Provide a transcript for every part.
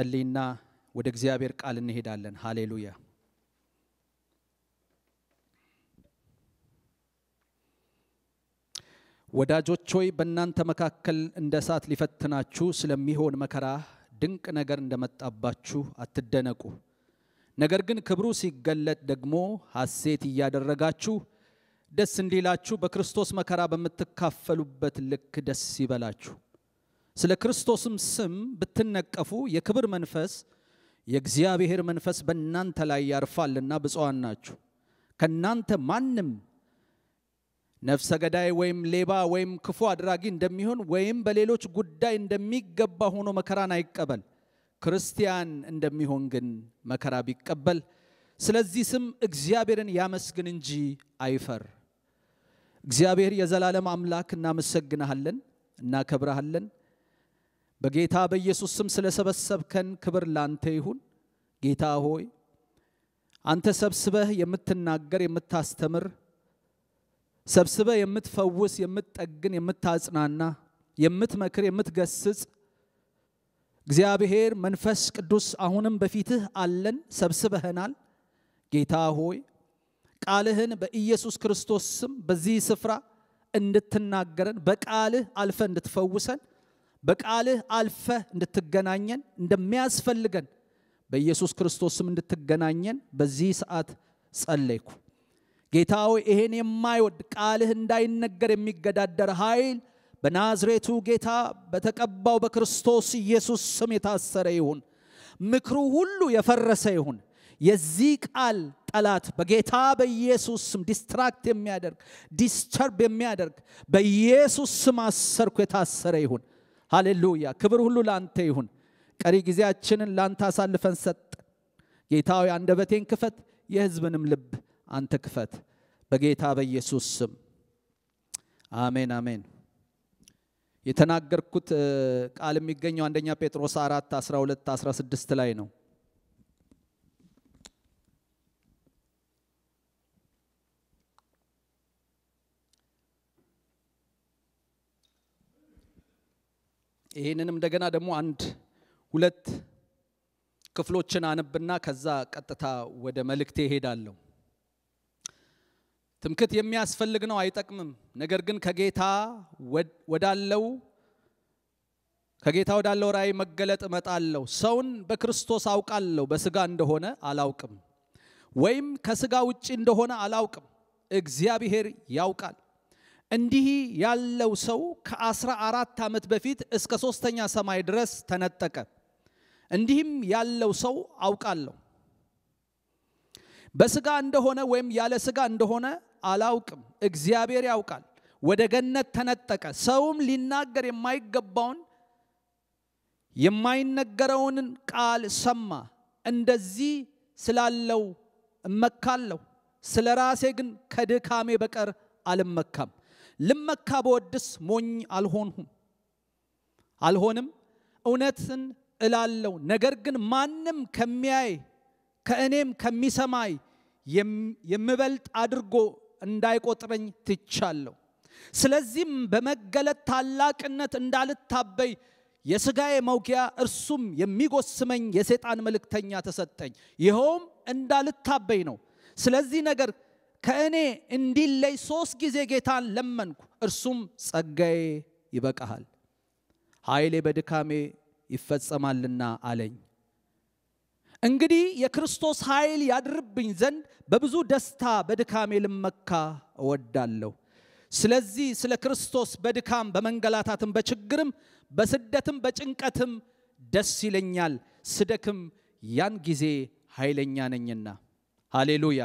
እንጸልይና ወደ እግዚአብሔር ቃል እንሄዳለን። ሃሌሉያ። ወዳጆች ሆይ በእናንተ መካከል እንደ እሳት ሊፈትናችሁ ስለሚሆን መከራ ድንቅ ነገር እንደመጣባችሁ አትደነቁ። ነገር ግን ክብሩ ሲገለጥ ደግሞ ሐሴት እያደረጋችሁ ደስ እንዲላችሁ በክርስቶስ መከራ በምትካፈሉበት ልክ ደስ ይበላችሁ። ስለ ክርስቶስም ስም ብትነቀፉ የክብር መንፈስ የእግዚአብሔር መንፈስ በእናንተ ላይ ያርፋልና ብፁዓን ናችሁ። ከእናንተ ማንም ነፍሰ ገዳይ ወይም ሌባ ወይም ክፉ አድራጊ እንደሚሆን ወይም በሌሎች ጉዳይ እንደሚገባ ሆኖ መከራን አይቀበል። ክርስቲያን እንደሚሆን ግን መከራ ቢቀበል ስለዚህ ስም እግዚአብሔርን ያመስግን እንጂ አይፈር። እግዚአብሔር የዘላለም አምላክ እናመሰግንሃለን፣ እናከብረሃለን። በጌታ በኢየሱስ ስም ስለሰበሰብከን ክብር ላንተ ይሁን። ጌታ ሆይ አንተ ሰብስበህ የምትናገር የምታስተምር፣ ሰብስበህ የምትፈውስ፣ የምትጠግን፣ የምታጽናና፣ የምትመክር፣ የምትገስጽ እግዚአብሔር መንፈስ ቅዱስ አሁንም በፊትህ አለን፣ ሰብስበህናል። ጌታ ሆይ ቃልህን በኢየሱስ ክርስቶስ ስም በዚህ ስፍራ እንድትናገረን በቃልህ አልፈ እንድትፈውሰን በቃልህ አልፈ እንድትገናኘን እንደሚያስፈልገን በኢየሱስ ክርስቶስም እንድትገናኘን በዚህ ሰዓት ጸለይኩ። ጌታ ሆይ ይሄን የማይወድ ቃልህ እንዳይነገር የሚገዳደር ኃይል በናዝሬቱ ጌታ በተቀባው በክርስቶስ ኢየሱስ ስም የታሰረ ይሁን። ምክሩ ሁሉ የፈረሰ ይሁን። የዚህ ቃል ጠላት በጌታ በኢየሱስ ስም ዲስትራክት የሚያደርግ ዲስተርብ የሚያደርግ በኢየሱስ ስም አሰርኩ፣ የታሰረ ይሁን። ሃሌሉያ! ክብር ሁሉ ለአንተ ይሁን። ቀሪ ጊዜያችንን ለአንተ አሳልፈን ሰጥ። ጌታዊ አንደበቴን ክፈት፣ የህዝብንም ልብ አንተ ክፈት። በጌታ በኢየሱስ ስም አሜን፣ አሜን። የተናገርኩት ቃል የሚገኘው አንደኛ ጴጥሮስ 4 12 16 ላይ ነው። ይህንንም እንደገና ደግሞ አንድ ሁለት ክፍሎችን አነብና ከዛ ቀጥታ ወደ መልእክቴ ይሄዳለሁ ትምክት የሚያስፈልግ ነው፣ አይጠቅምም። ነገር ግን ከጌታ ወዳለው ከጌታ ወዳለው ራእይ መገለጥ እመጣለሁ። ሰውን በክርስቶስ አውቃለሁ፣ በስጋ እንደሆነ አላውቅም፣ ወይም ከስጋ ውጪ እንደሆነ አላውቅም፣ እግዚአብሔር ያውቃል። እንዲህ ያለው ሰው ከአስራ አራት ዓመት በፊት እስከ ሦስተኛ ሰማይ ድረስ ተነጠቀ። እንዲህም ያለው ሰው አውቃለሁ። በስጋ እንደሆነ ወይም ያለ ስጋ እንደሆነ አላውቅም፣ እግዚአብሔር ያውቃል። ወደ ገነት ተነጠቀ። ሰውም ሊናገር የማይገባውን የማይነገረውን ቃል ሰማ። እንደዚህ ስላለው እመካለሁ፣ ስለ ራሴ ግን ከድካሜ በቀር አልመካም። ልመካ በወድስ ሞኝ አልሆንሁም አልሆንም እውነትን እላለው ነገር ግን ማንም ከሚያይ ከእኔም ከሚሰማይ የምበልጥ አድርጎ እንዳይቆጥረኝ ትቻለሁ ስለዚህም በመገለጥ ታላቅነት እንዳልታበይ የስጋዬ መውጊያ እርሱም የሚጎስመኝ የሰይጣን መልእክተኛ ተሰጠኝ ይኸውም እንዳልታበይ ነው ስለዚህ ነገር ከእኔ እንዲለይ ሶስት ጊዜ ጌታን ለመንኩ። እርሱም ጸጋዬ ይበቃሃል፣ ኃይሌ በድካሜ ይፈጸማልና አለኝ። እንግዲህ የክርስቶስ ኃይል ያድርብኝ ዘንድ በብዙ ደስታ በድካሜ ልመካ እወዳለሁ። ስለዚህ ስለ ክርስቶስ በድካም በመንገላታትም በችግርም በስደትም በጭንቀትም ደስ ይለኛል፣ ስደክም ያን ጊዜ ኃይለኛ ነኝና። ሃሌሉያ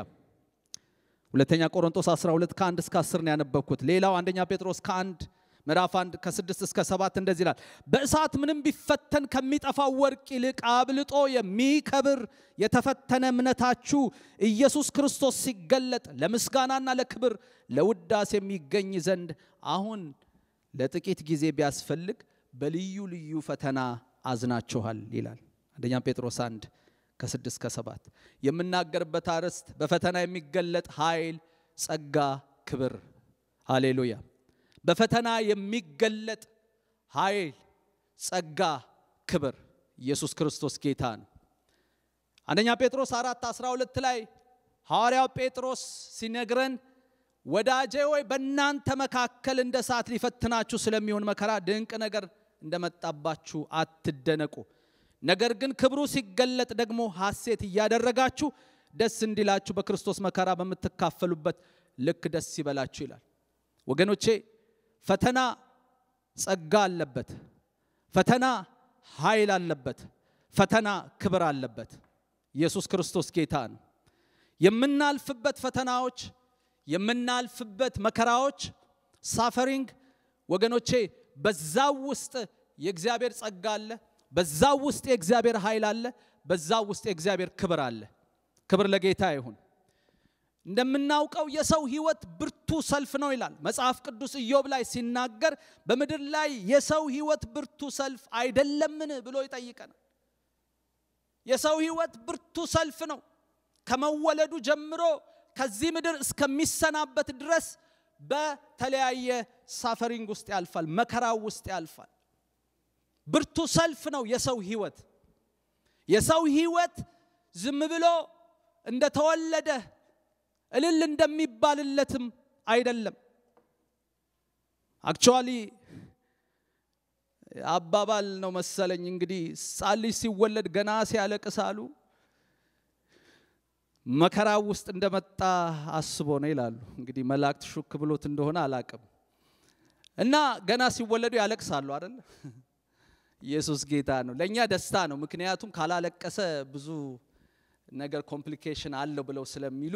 ሁለተኛ ቆሮንቶስ 12 ከ1 እስከ 10 ነው ያነበብኩት። ሌላው አንደኛ ጴጥሮስ ከ1 ምዕራፍ 1 ከ6 እስከ 7 እንደዚህ ይላል፣ በእሳት ምንም ቢፈተን ከሚጠፋው ወርቅ ይልቅ አብልጦ የሚከብር የተፈተነ እምነታችሁ ኢየሱስ ክርስቶስ ሲገለጥ ለምስጋናና ለክብር ለውዳሴ የሚገኝ ዘንድ አሁን ለጥቂት ጊዜ ቢያስፈልግ በልዩ ልዩ ፈተና አዝናችኋል ይላል አንደኛ ጴጥሮስ 1 ከስድስት ከሰባት የምናገርበት አርዕስት በፈተና የሚገለጥ ኃይል፣ ጸጋ፣ ክብር። ሃሌሉያ! በፈተና የሚገለጥ ኃይል፣ ጸጋ፣ ክብር። ኢየሱስ ክርስቶስ ጌታ ነው። አንደኛ ጴጥሮስ አራት አስራ ሁለት ላይ ሐዋርያው ጴጥሮስ ሲነግረን ወዳጄ ወይ በእናንተ መካከል እንደ ሰዓት ሊፈትናችሁ ስለሚሆን መከራ ድንቅ ነገር እንደመጣባችሁ አትደነቁ ነገር ግን ክብሩ ሲገለጥ ደግሞ ሐሴት እያደረጋችሁ ደስ እንዲላችሁ በክርስቶስ መከራ በምትካፈሉበት ልክ ደስ ይበላችሁ ይላል። ወገኖቼ ፈተና ጸጋ አለበት። ፈተና ኃይል አለበት። ፈተና ክብር አለበት። ኢየሱስ ክርስቶስ ጌታ ነው። የምናልፍበት ፈተናዎች፣ የምናልፍበት መከራዎች፣ ሳፈሪንግ ወገኖቼ በዛው ውስጥ የእግዚአብሔር ጸጋ አለ። በዛው ውስጥ የእግዚአብሔር ኃይል አለ። በዛው ውስጥ የእግዚአብሔር ክብር አለ። ክብር ለጌታ ይሁን። እንደምናውቀው የሰው ህይወት ብርቱ ሰልፍ ነው ይላል መጽሐፍ ቅዱስ ኢዮብ ላይ ሲናገር በምድር ላይ የሰው ህይወት ብርቱ ሰልፍ አይደለምን ብሎ ይጠይቀናል። የሰው ህይወት ብርቱ ሰልፍ ነው። ከመወለዱ ጀምሮ ከዚህ ምድር እስከሚሰናበት ድረስ በተለያየ ሳፈሪንግ ውስጥ ያልፋል፣ መከራው ውስጥ ያልፋል። ብርቱ ሰልፍ ነው የሰው ህይወት። የሰው ህይወት ዝም ብሎ እንደተወለደ እልል እንደሚባልለትም አይደለም። አክቹዋሊ አባባል ነው መሰለኝ እንግዲህ ሕፃን ሲወለድ ገና ሲያለቅሳሉ መከራ ውስጥ እንደመጣ አስቦ ነው ይላሉ። እንግዲህ መላእክት ሹክ ብሎት እንደሆነ አላቅም እና ገና ሲወለዱ ያለቅሳሉ አይደል? ኢየሱስ ጌታ ነው። ለእኛ ደስታ ነው። ምክንያቱም ካላለቀሰ ብዙ ነገር ኮምፕሊኬሽን አለው ብለው ስለሚሉ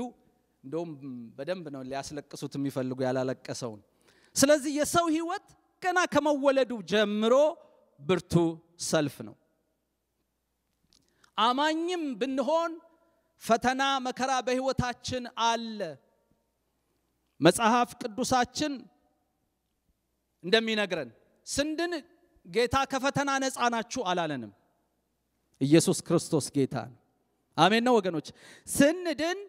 እንደውም በደንብ ነው ሊያስለቅሱት የሚፈልጉ ያላለቀሰውን። ስለዚህ የሰው ህይወት ገና ከመወለዱ ጀምሮ ብርቱ ሰልፍ ነው። አማኝም ብንሆን ፈተና፣ መከራ በህይወታችን አለ። መጽሐፍ ቅዱሳችን እንደሚነግረን ስንድን ጌታ ከፈተና ነፃ ናችሁ አላለንም። ኢየሱስ ክርስቶስ ጌታ ነው። አሜን ነው ወገኖች። ስንድን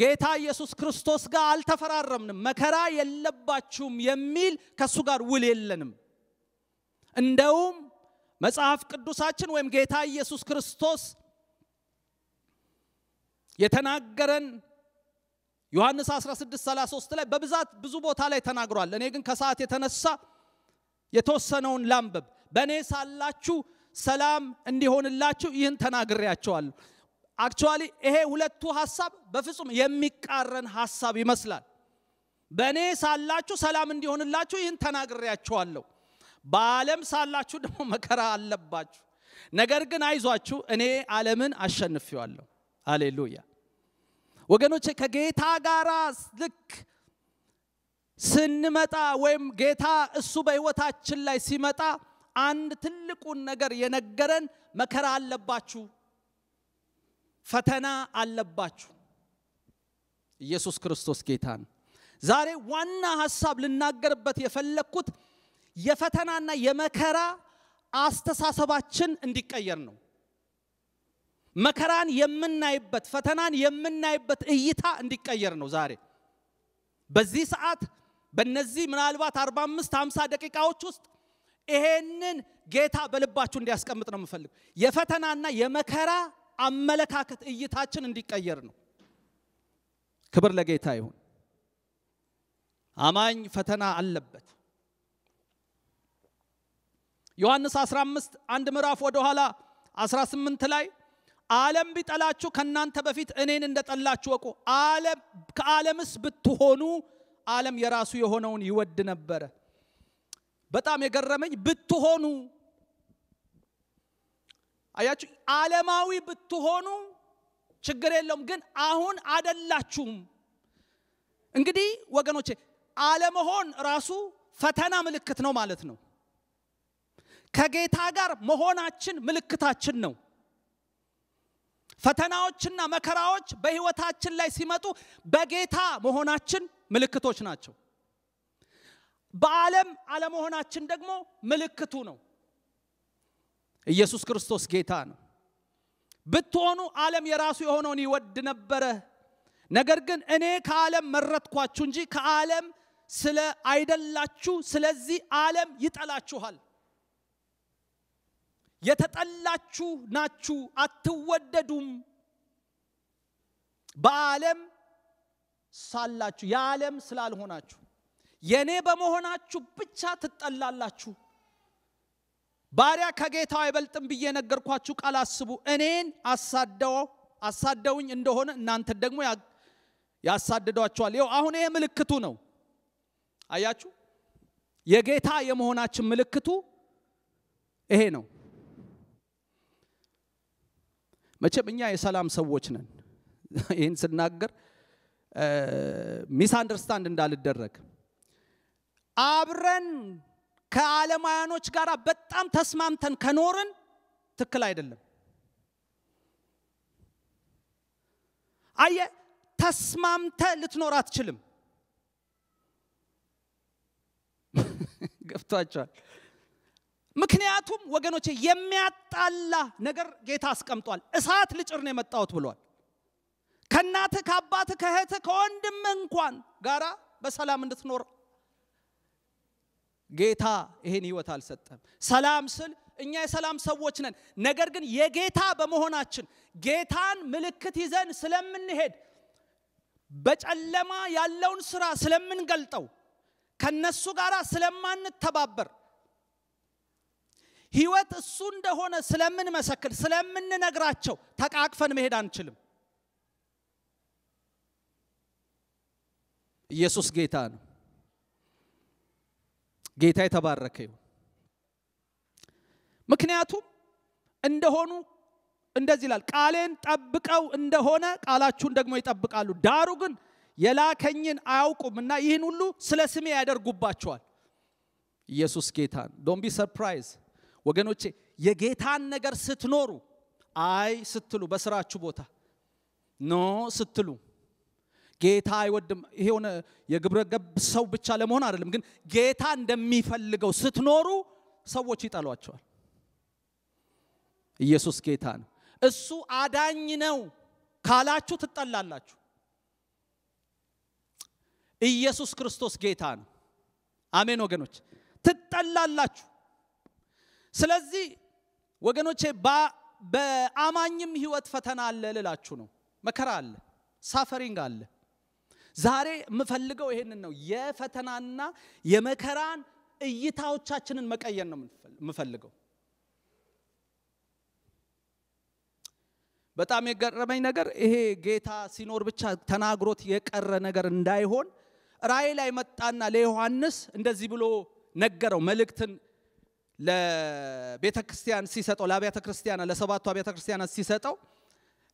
ጌታ ኢየሱስ ክርስቶስ ጋር አልተፈራረምንም። መከራ የለባችሁም የሚል ከእሱ ጋር ውል የለንም። እንደውም መጽሐፍ ቅዱሳችን ወይም ጌታ ኢየሱስ ክርስቶስ የተናገረን ዮሐንስ 1633 ላይ በብዛት ብዙ ቦታ ላይ ተናግሯል። እኔ ግን ከሰዓት የተነሳ የተወሰነውን ላንብብ። በእኔ ሳላችሁ ሰላም እንዲሆንላችሁ ይህን ተናግሬያቸዋለሁ። አክቹዋሊ ይሄ ሁለቱ ሀሳብ በፍጹም የሚቃረን ሀሳብ ይመስላል። በእኔ ሳላችሁ ሰላም እንዲሆንላችሁ ይህን ተናግሬያቸዋለሁ። በዓለም ሳላችሁ ደግሞ መከራ አለባችሁ። ነገር ግን አይዟችሁ እኔ ዓለምን አሸንፌዋለሁ። አሌሉያ ወገኖቼ ከጌታ ጋር ልክ ስንመጣ ወይም ጌታ እሱ በህይወታችን ላይ ሲመጣ አንድ ትልቁን ነገር የነገረን መከራ አለባችሁ፣ ፈተና አለባችሁ። ኢየሱስ ክርስቶስ ጌታ ነው። ዛሬ ዋና ሀሳብ ልናገርበት የፈለግኩት የፈተናና የመከራ አስተሳሰባችን እንዲቀየር ነው። መከራን የምናይበት፣ ፈተናን የምናይበት እይታ እንዲቀየር ነው ዛሬ በዚህ ሰዓት በእነዚህ ምናልባት 45 50 ደቂቃዎች ውስጥ ይሄንን ጌታ በልባችሁ እንዲያስቀምጥ ነው የምፈልግ የፈተናና የመከራ አመለካከት እይታችን እንዲቀየር ነው ክብር ለጌታ ይሁን አማኝ ፈተና አለበት ዮሐንስ 15 አንድ ምዕራፍ ወደ ኋላ 18 ላይ ዓለም ቢጠላችሁ ከእናንተ በፊት እኔን እንደጠላችሁ ወቁ ከዓለምስ ብትሆኑ ዓለም የራሱ የሆነውን ይወድ ነበረ። በጣም የገረመኝ ብትሆኑ አያችሁ፣ ዓለማዊ ብትሆኑ ችግር የለውም፣ ግን አሁን አደላችሁም። እንግዲህ ወገኖቼ አለመሆን ራሱ ፈተና ምልክት ነው ማለት ነው። ከጌታ ጋር መሆናችን ምልክታችን ነው። ፈተናዎችና መከራዎች በህይወታችን ላይ ሲመጡ በጌታ መሆናችን ምልክቶች ናቸው በዓለም አለመሆናችን ደግሞ ምልክቱ ነው ኢየሱስ ክርስቶስ ጌታ ነው ብትሆኑ ዓለም የራሱ የሆነውን ይወድ ነበረ ነገር ግን እኔ ከዓለም መረጥኳችሁ እንጂ ከዓለም ስለ አይደላችሁ ስለዚህ ዓለም ይጠላችኋል የተጠላችሁ ናችሁ አትወደዱም በዓለም ሳላችሁ የዓለም ስላልሆናችሁ የእኔ በመሆናችሁ ብቻ ትጠላላችሁ። ባሪያ ከጌታው አይበልጥም ብዬ ነገርኳችሁ ቃል አስቡ። እኔን አሳደው አሳደውኝ እንደሆነ እናንተ ደግሞ ያሳድዷቸዋል። ይው አሁን ይሄ ምልክቱ ነው። አያችሁ፣ የጌታ የመሆናችን ምልክቱ ይሄ ነው። መቼም እኛ የሰላም ሰዎች ነን። ይህን ስናገር ሚስ አንደርስታንድ እንዳልደረግ አብረን ከዓለማውያኖች ጋር በጣም ተስማምተን ከኖርን ትክክል አይደለም። አየ ተስማምተ ልትኖር አትችልም። ገብቷቸዋል። ምክንያቱም ወገኖቼ የሚያጣላ ነገር ጌታ አስቀምጧል። እሳት ልጭር ነው የመጣሁት ብሏል። ከእናት ከአባት ከእህት ከወንድም እንኳን ጋራ በሰላም እንድትኖር ጌታ ይሄን ህይወት አልሰጠም። ሰላም ስል እኛ የሰላም ሰዎች ነን። ነገር ግን የጌታ በመሆናችን ጌታን ምልክት ይዘን ስለምንሄድ በጨለማ ያለውን ስራ ስለምንገልጠው ከነሱ ጋር ስለማንተባበር ህይወት እሱ እንደሆነ ስለምንመሰክር ስለምንነግራቸው ተቃቅፈን መሄድ አንችልም። ኢየሱስ ጌታ ነው። ጌታ የተባረከ ይሁን። ምክንያቱም እንደሆኑ እንደዚህ ይላል፣ ቃሌን ጠብቀው እንደሆነ ቃላችሁን ደግሞ ይጠብቃሉ። ዳሩ ግን የላከኝን አያውቁም እና ይህን ሁሉ ስለ ስሜ ያደርጉባቸዋል። ኢየሱስ ጌታ ነው። ዶን ቢ ሰርፕራይዝ ወገኖቼ፣ የጌታን ነገር ስትኖሩ አይ ስትሉ በስራችሁ ቦታ ኖ ስትሉ ጌታ አይወድም። ይሄ የሆነ የግብረ ገብ ሰው ብቻ ለመሆን አይደለም፣ ግን ጌታ እንደሚፈልገው ስትኖሩ ሰዎች ይጠሏቸዋል። ኢየሱስ ጌታ ነው። እሱ አዳኝ ነው ካላችሁ ትጠላላችሁ። ኢየሱስ ክርስቶስ ጌታ ነው። አሜን ወገኖች፣ ትጠላላችሁ። ስለዚህ ወገኖቼ በአማኝም ህይወት ፈተና አለ ልላችሁ ነው። መከራ አለ፣ ሳፈሪንግ አለ። ዛሬ የምፈልገው ይሄንን ነው። የፈተናና የመከራን እይታዎቻችንን መቀየር ነው የምፈልገው። በጣም የገረመኝ ነገር ይሄ ጌታ ሲኖር ብቻ ተናግሮት የቀረ ነገር እንዳይሆን ራእይ ላይ መጣና ለዮሐንስ እንደዚህ ብሎ ነገረው። መልእክትን ለቤተ ክርስቲያን ሲሰጠው ለአብያተ ክርስቲያና ለሰባቱ አብያተ ክርስቲያናት ሲሰጠው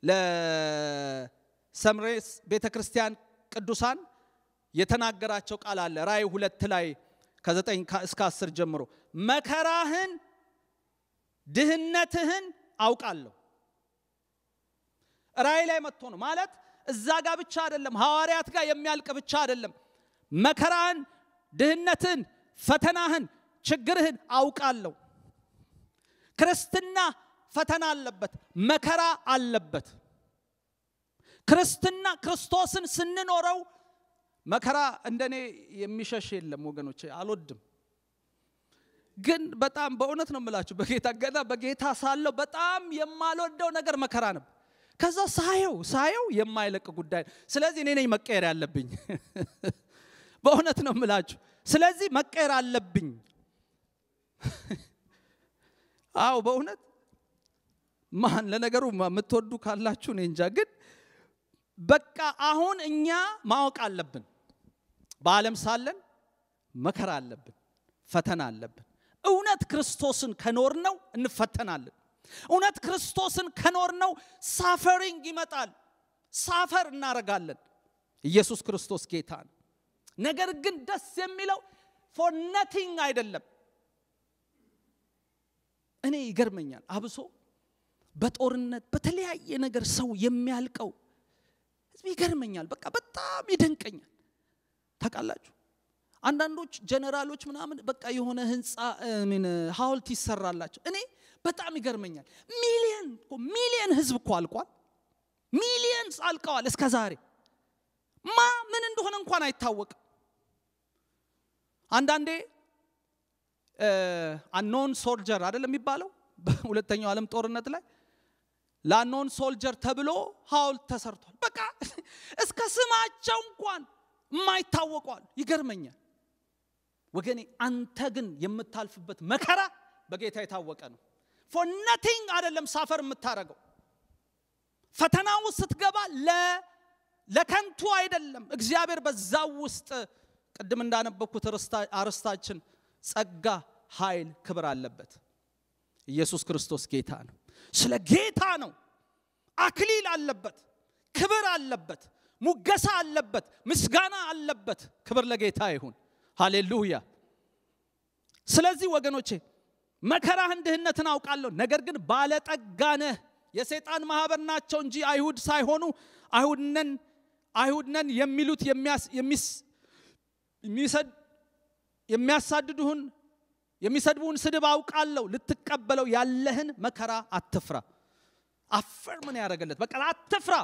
ለሰምሬስ ቤተ ክርስቲያን ቅዱሳን የተናገራቸው ቃል አለ ራእይ ሁለት ላይ ከዘጠኝ እስከ አስር ጀምሮ መከራህን ድህነትህን አውቃለሁ ራእይ ላይ መጥቶ ነው ማለት እዛ ጋር ብቻ አይደለም ሐዋርያት ጋር የሚያልቅ ብቻ አይደለም መከራህን ድህነትን ፈተናህን ችግርህን አውቃለሁ ክርስትና ፈተና አለበት መከራ አለበት ክርስትና ክርስቶስን ስንኖረው መከራ እንደኔ የሚሸሽ የለም ወገኖች፣ አልወድም። ግን በጣም በእውነት ነው የምላችሁ በጌታ ገና በጌታ ሳለው በጣም የማልወደው ነገር መከራ ነበር። ከዛ ሳየው ሳየው የማይለቅ ጉዳይ። ስለዚህ እኔ ነኝ መቀየር ያለብኝ። በእውነት ነው የምላችሁ። ስለዚህ መቀየር አለብኝ። አዎ በእውነት ማን ለነገሩ የምትወዱ ካላችሁ እኔ እንጃ ግን በቃ አሁን እኛ ማወቅ አለብን። በዓለም ሳለን መከራ አለብን፣ ፈተና አለብን። እውነት ክርስቶስን ከኖር ነው እንፈተናለን። እውነት ክርስቶስን ከኖር ነው ሳፈሪንግ ይመጣል። ሳፈር እናረጋለን። ኢየሱስ ክርስቶስ ጌታ ነው። ነገር ግን ደስ የሚለው ፎር ነቲንግ አይደለም። እኔ ይገርመኛል። አብሶ በጦርነት በተለያየ ነገር ሰው የሚያልቀው ይገርመኛል። በቃ በጣም ይደንቀኛል። ታውቃላችሁ አንዳንዶች ጀነራሎች ምናምን በቃ የሆነ ህንፃ ሀውልት ይሰራላቸው። እኔ በጣም ይገርመኛል። ሚሊየን ሚሊየን ህዝብ እኮ አልቋል። ሚሊየን አልቀዋል እስከ ዛሬ ማ ምን እንደሆነ እንኳን አይታወቅም። አንዳንዴ አኖን ሶልጀር አይደለም የሚባለው በሁለተኛው ዓለም ጦርነት ላይ ላኖን ሶልጀር ተብሎ ሀውልት ተሰርቷል። በቃ እስከ ስማቸው እንኳን የማይታወቋል። ይገርመኛል ወገኔ። አንተ ግን የምታልፍበት መከራ በጌታ የታወቀ ነው። ፎር ነቲንግ አይደለም ሳፈር ፈተና ውስጥ ስትገባ ለከንቱ አይደለም። እግዚአብሔር በዛው ውስጥ ቅድም እንዳነበኩት አርስታችን ጸጋ፣ ኃይል፣ ክብር አለበት። ኢየሱስ ክርስቶስ ጌታ ነው። ስለ ጌታ ነው። አክሊል አለበት፣ ክብር አለበት፣ ሙገሳ አለበት፣ ምስጋና አለበት። ክብር ለጌታ ይሁን። ሃሌሉያ። ስለዚህ ወገኖቼ መከራህን ድህነትን አውቃለሁ፣ ነገር ግን ባለጠጋነ የሰይጣን ማህበር ናቸው እንጂ አይሁድ ሳይሆኑ አይሁድነን አይሁድነን የሚሉት የሚያሳድዱህን የሚሰድቡን ስድብ አውቃለሁ። ልትቀበለው ያለህን መከራ አትፍራ። አፈር ምን ያደረገለት በቃ አትፍራ።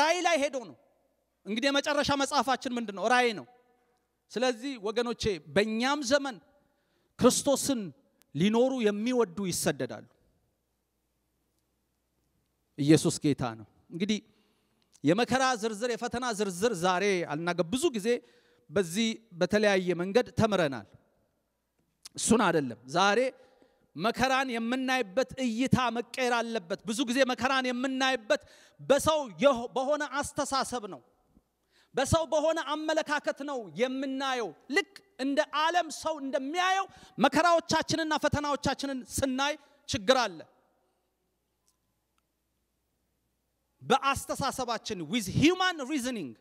ራእይ ላይ ሄዶ ነው እንግዲህ የመጨረሻ መጽሐፋችን ምንድን ነው? ራእይ ነው። ስለዚህ ወገኖቼ በእኛም ዘመን ክርስቶስን ሊኖሩ የሚወዱ ይሰደዳሉ። ኢየሱስ ጌታ ነው። እንግዲህ የመከራ ዝርዝር የፈተና ዝርዝር ዛሬ አልናገ ብዙ ጊዜ በዚህ በተለያየ መንገድ ተምረናል። እሱን አይደለም ዛሬ መከራን የምናይበት እይታ መቀየር አለበት። ብዙ ጊዜ መከራን የምናይበት በሰው በሆነ አስተሳሰብ ነው፣ በሰው በሆነ አመለካከት ነው የምናየው። ልክ እንደ ዓለም ሰው እንደሚያየው መከራዎቻችንና ፈተናዎቻችንን ስናይ ችግር አለ። በአስተሳሰባችን ዊዝ ሂውማን ሪዝኒንግ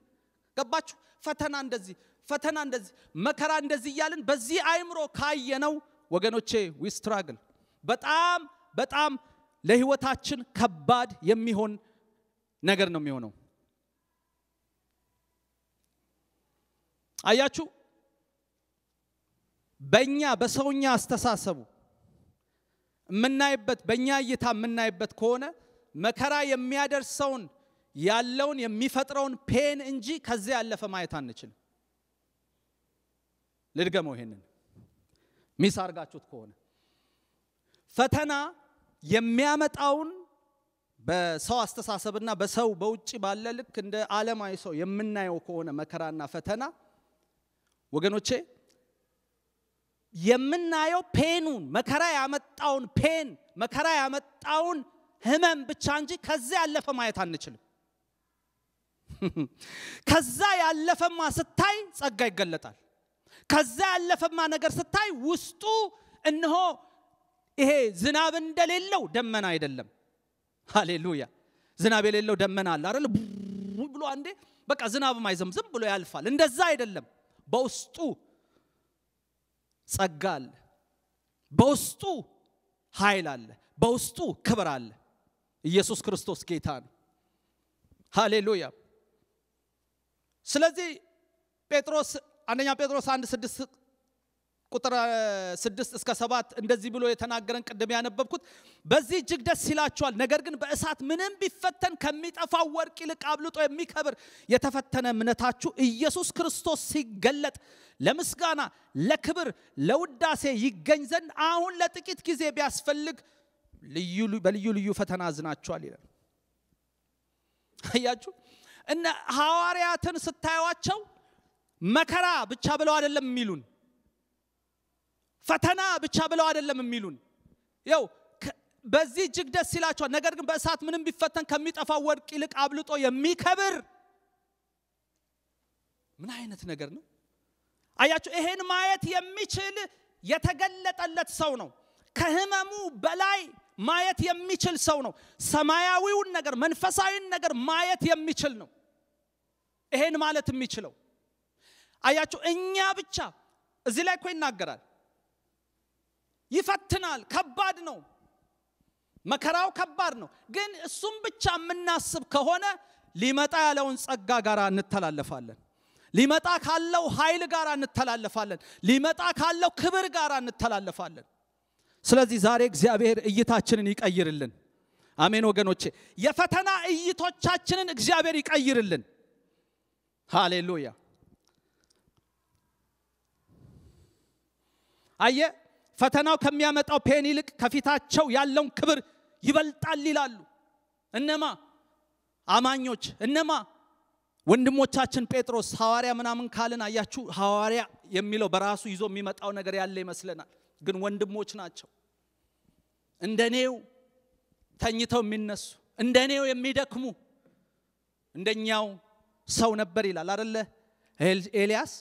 ገባችሁ? ፈተና እንደዚህ ፈተና እንደዚህ መከራ እንደዚህ እያልን በዚህ አይምሮ ካየነው ወገኖቼ ዊስትራግል በጣም በጣም ለህይወታችን ከባድ የሚሆን ነገር ነው የሚሆነው አያችሁ በእኛ በሰውኛ አስተሳሰቡ የምናይበት በእኛ እይታ የምናይበት ከሆነ መከራ የሚያደርሰውን ያለውን የሚፈጥረውን ፔን እንጂ ከዚያ ያለፈ ማየት አንችልም ልድገመው፣ ይሄንን ሚስ አርጋችሁት ከሆነ ፈተና የሚያመጣውን በሰው አስተሳሰብና በሰው በውጭ ባለ ልክ እንደ ዓለማዊ ሰው የምናየው ከሆነ መከራና ፈተና ወገኖቼ የምናየው ፔኑን መከራ ያመጣውን ፔን መከራ ያመጣውን ህመም ብቻ እንጂ ከዛ ያለፈ ማየት አንችልም። ከዛ ያለፈማ ስታይ ጸጋ ይገለጣል። ከዛ ያለፈማ ነገር ስታይ ውስጡ እነሆ ይሄ ዝናብ እንደሌለው ደመና አይደለም። ሃሌሉያ! ዝናብ የሌለው ደመና አለ አይደል? ብሎ አንዴ በቃ ዝናብ አይዘም ዝም ብሎ ያልፋል። እንደዛ አይደለም። በውስጡ ጸጋ አለ፣ በውስጡ ኃይል አለ፣ በውስጡ ክብር አለ። ኢየሱስ ክርስቶስ ጌታ ነው። ሃሌሉያ! ስለዚህ ጴጥሮስ አንደኛ ጴጥሮስ 1 6 ቁጥር 6 እስከ 7 እንደዚህ ብሎ የተናገረን ቅድም ያነበብኩት በዚህ እጅግ ደስ ይላቸዋል ነገር ግን በእሳት ምንም ቢፈተን ከሚጠፋው ወርቅ ይልቅ አብልጦ የሚከብር የተፈተነ እምነታችሁ ኢየሱስ ክርስቶስ ሲገለጥ ለምስጋና ለክብር ለውዳሴ ይገኝ ዘንድ አሁን ለጥቂት ጊዜ ቢያስፈልግ በልዩ ልዩ ፈተና አዝናቸዋል ይላል አያችሁ እነ ሐዋርያትን ስታዩቸው መከራ ብቻ ብለው አይደለም የሚሉን፣ ፈተና ብቻ ብለው አይደለም የሚሉን። ው በዚህ እጅግ ደስ ይላቸዋል። ነገር ግን በእሳት ምንም ቢፈተን ከሚጠፋው ወርቅ ይልቅ አብልጦ የሚከብር ምን አይነት ነገር ነው? አያችሁ፣ ይሄን ማየት የሚችል የተገለጠለት ሰው ነው። ከህመሙ በላይ ማየት የሚችል ሰው ነው። ሰማያዊውን ነገር መንፈሳዊን ነገር ማየት የሚችል ነው። ይሄን ማለት የሚችለው አያችሁ፣ እኛ ብቻ እዚህ ላይ እኮ ይናገራል። ይፈትናል፣ ከባድ ነው፣ መከራው ከባድ ነው። ግን እሱም ብቻ የምናስብ ከሆነ ሊመጣ ያለውን ጸጋ ጋር እንተላለፋለን። ሊመጣ ካለው ኃይል ጋር እንተላለፋለን። ሊመጣ ካለው ክብር ጋር እንተላለፋለን። ስለዚህ ዛሬ እግዚአብሔር እይታችንን ይቀይርልን። አሜን ወገኖቼ፣ የፈተና እይቶቻችንን እግዚአብሔር ይቀይርልን። ሃሌሉያ አየ ፈተናው ከሚያመጣው ፔን ይልቅ ከፊታቸው ያለውን ክብር ይበልጣል ይላሉ እነማ አማኞች እነማ ወንድሞቻችን ጴጥሮስ ሐዋርያ ምናምን ካልን አያችሁ ሐዋርያ የሚለው በራሱ ይዞ የሚመጣው ነገር ያለ ይመስለናል ግን ወንድሞች ናቸው እንደ እኔው ተኝተው የሚነሱ እንደ እኔው የሚደክሙ እንደኛው ሰው ነበር ይላል አደለ ኤልያስ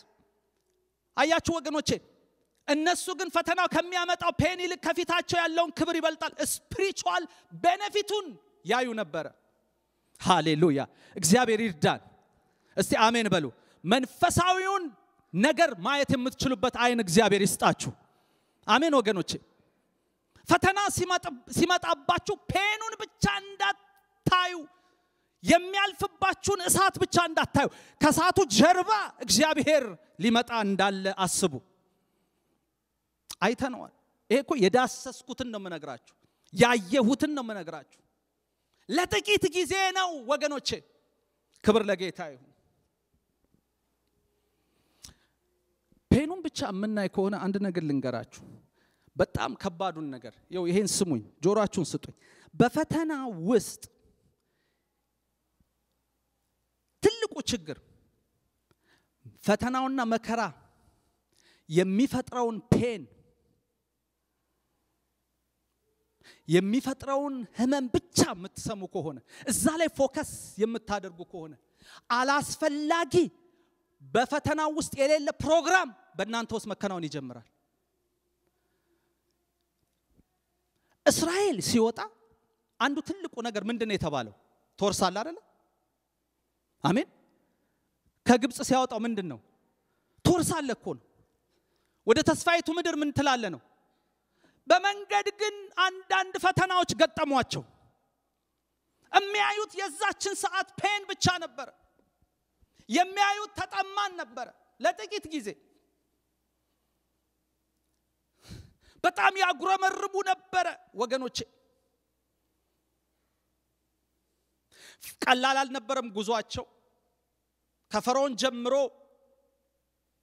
አያችሁ ወገኖቼ እነሱ ግን ፈተናው ከሚያመጣው ፔን ይልቅ ከፊታቸው ያለውን ክብር ይበልጣል ስፒሪቹዋል ቤነፊቱን ያዩ ነበረ ሃሌሉያ እግዚአብሔር ይርዳን እስቲ አሜን በሉ መንፈሳዊውን ነገር ማየት የምትችሉበት አይን እግዚአብሔር ይስጣችሁ አሜን ወገኖቼ ፈተና ሲመጣባችሁ ፔኑን ብቻ እንዳታዩ የሚያልፍባችሁን እሳት ብቻ እንዳታዩ ከእሳቱ ጀርባ እግዚአብሔር ሊመጣ እንዳለ አስቡ አይተነዋል። ይሄ እኮ የዳሰስኩትን ነው የምነግራችሁ፣ ያየሁትን ነው የምነግራችሁ። ለጥቂት ጊዜ ነው ወገኖቼ። ክብር ለጌታ ይሁን። ፔኑን ብቻ የምናይ ከሆነ አንድ ነገር ልንገራችሁ፣ በጣም ከባዱን ነገር ይው ይሄን ስሙኝ፣ ጆሮአችሁን ስጡኝ። በፈተና ውስጥ ትልቁ ችግር ፈተናውና መከራ የሚፈጥረውን ፔን የሚፈጥረውን ህመም ብቻ የምትሰሙ ከሆነ እዛ ላይ ፎከስ የምታደርጉ ከሆነ አላስፈላጊ በፈተና ውስጥ የሌለ ፕሮግራም በእናንተ ውስጥ መከናወን ይጀምራል እስራኤል ሲወጣ አንዱ ትልቁ ነገር ምንድነው የተባለው ትወርሳለ አደለ አሜን ከግብፅ ሲያወጣው ምንድን ነው ተወርሳለ እኮ ነው ወደ ተስፋይቱ ምድር ምን ትላለ ነው በመንገድ ግን አንዳንድ ፈተናዎች ገጠሟቸው የሚያዩት የዛችን ሰዓት ፔን ብቻ ነበር። የሚያዩት ተጠማን ነበረ ለጥቂት ጊዜ በጣም ያጉረመርቡ ነበረ ወገኖቼ ቀላል አልነበረም ጉዟቸው ከፈርዖን ጀምሮ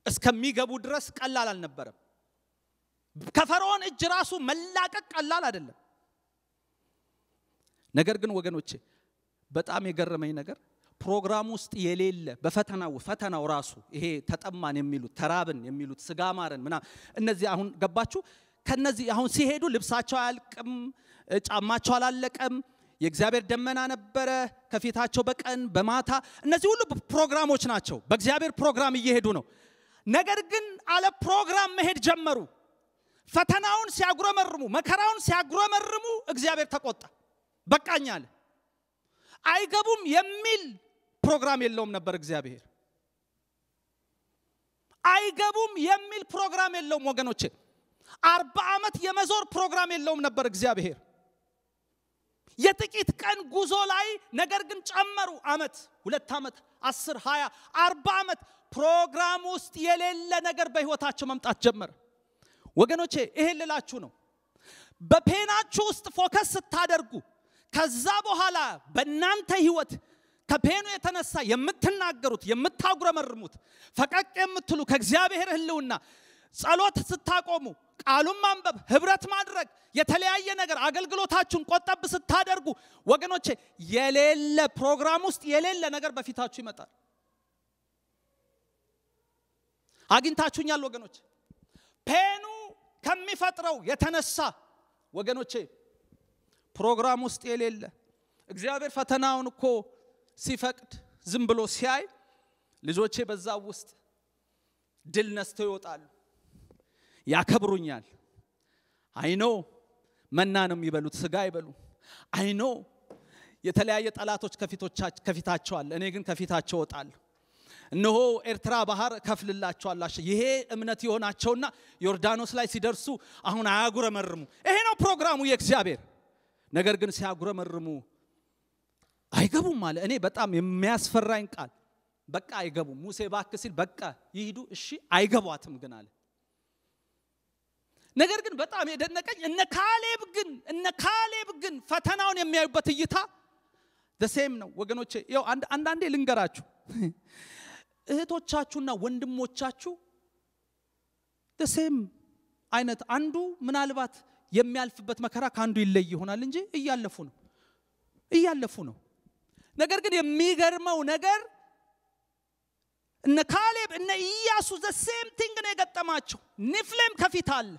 እስከሚገቡ ድረስ ቀላል አልነበረም ከፈርዖን እጅ ራሱ መላቀቅ ቀላል አይደለም። ነገር ግን ወገኖቼ በጣም የገረመኝ ነገር ፕሮግራም ውስጥ የሌለ በፈተናው ፈተናው ራሱ ይሄ ተጠማን የሚሉት ተራብን የሚሉት ስጋ ማረን ምና እነዚህ አሁን ገባችሁ ከነዚህ አሁን ሲሄዱ ልብሳቸው አያልቅም ጫማቸው አላለቀም የእግዚአብሔር ደመና ነበረ ከፊታቸው በቀን በማታ እነዚህ ሁሉ ፕሮግራሞች ናቸው በእግዚአብሔር ፕሮግራም እየሄዱ ነው ነገር ግን አለ ፕሮግራም መሄድ ጀመሩ ፈተናውን ሲያጉረመርሙ፣ መከራውን ሲያጉረመርሙ እግዚአብሔር ተቆጣ። በቃኝ አለ። አይገቡም የሚል ፕሮግራም የለውም ነበር እግዚአብሔር። አይገቡም የሚል ፕሮግራም የለውም ወገኖቼ። አርባ ዓመት የመዞር ፕሮግራም የለውም ነበር እግዚአብሔር። የጥቂት ቀን ጉዞ ላይ ነገር ግን ጨመሩ። አመት ሁለት ዓመት፣ አስር፣ ሀያ፣ አርባ ዓመት ፕሮግራም ውስጥ የሌለ ነገር በህይወታቸው መምጣት ጀመረ። ወገኖቼ ይሄ ልላችሁ ነው በፔናችሁ ውስጥ ፎከስ ስታደርጉ ከዛ በኋላ በእናንተ ህይወት ከፔኑ የተነሳ የምትናገሩት የምታጉረመርሙት ፈቀቅ የምትሉ ከእግዚአብሔር ህልውና ጸሎት ስታቆሙ ቃሉን ማንበብ ህብረት ማድረግ የተለያየ ነገር አገልግሎታችሁን ቆጠብ ስታደርጉ ወገኖቼ የሌለ ፕሮግራም ውስጥ የሌለ ነገር በፊታችሁ ይመጣል አግኝታችሁኛል ወገኖች ፔኑ ከሚፈጥረው የተነሳ ወገኖቼ ፕሮግራም ውስጥ የሌለ እግዚአብሔር ፈተናውን እኮ ሲፈቅድ ዝም ብሎ ሲያይ ልጆቼ በዛ ውስጥ ድል ነስተው ይወጣሉ፣ ያከብሩኛል። አይኖ መና ነው የሚበሉት፣ ስጋ አይበሉ። አይኖ የተለያየ ጠላቶች ከፊታቸው አለ፣ እኔ ግን ከፊታቸው እወጣለሁ። እነሆ ኤርትራ ባህር ከፍልላቸዋላቸው። ይሄ እምነት የሆናቸውና ዮርዳኖስ ላይ ሲደርሱ አሁን አያጉረመርሙ። ይሄ ነው ፕሮግራሙ የእግዚአብሔር። ነገር ግን ሲያጉረመርሙ አይገቡም አለ። እኔ በጣም የሚያስፈራኝ ቃል በቃ አይገቡም። ሙሴ ባክ ሲል በቃ ይሂዱ፣ እሺ አይገቧትም ግን አለ። ነገር ግን በጣም የደነቀኝ እነ ካሌብ ግን እነ ካሌብ ግን ፈተናውን የሚያዩበት እይታ ደሴም ነው ወገኖቼ። ያው አንዳንዴ ልንገራችሁ እህቶቻችሁና ወንድሞቻችሁ ሴም አይነት አንዱ ምናልባት የሚያልፍበት መከራ ከአንዱ ይለይ ይሆናል እንጂ እያለፉ ነው እያለፉ ነው። ነገር ግን የሚገርመው ነገር እነ ካሌብ እነ ኢያሱ ዘሴም ቲንግ ነው የገጠማቸው። ኒፍሌም ከፊት አለ።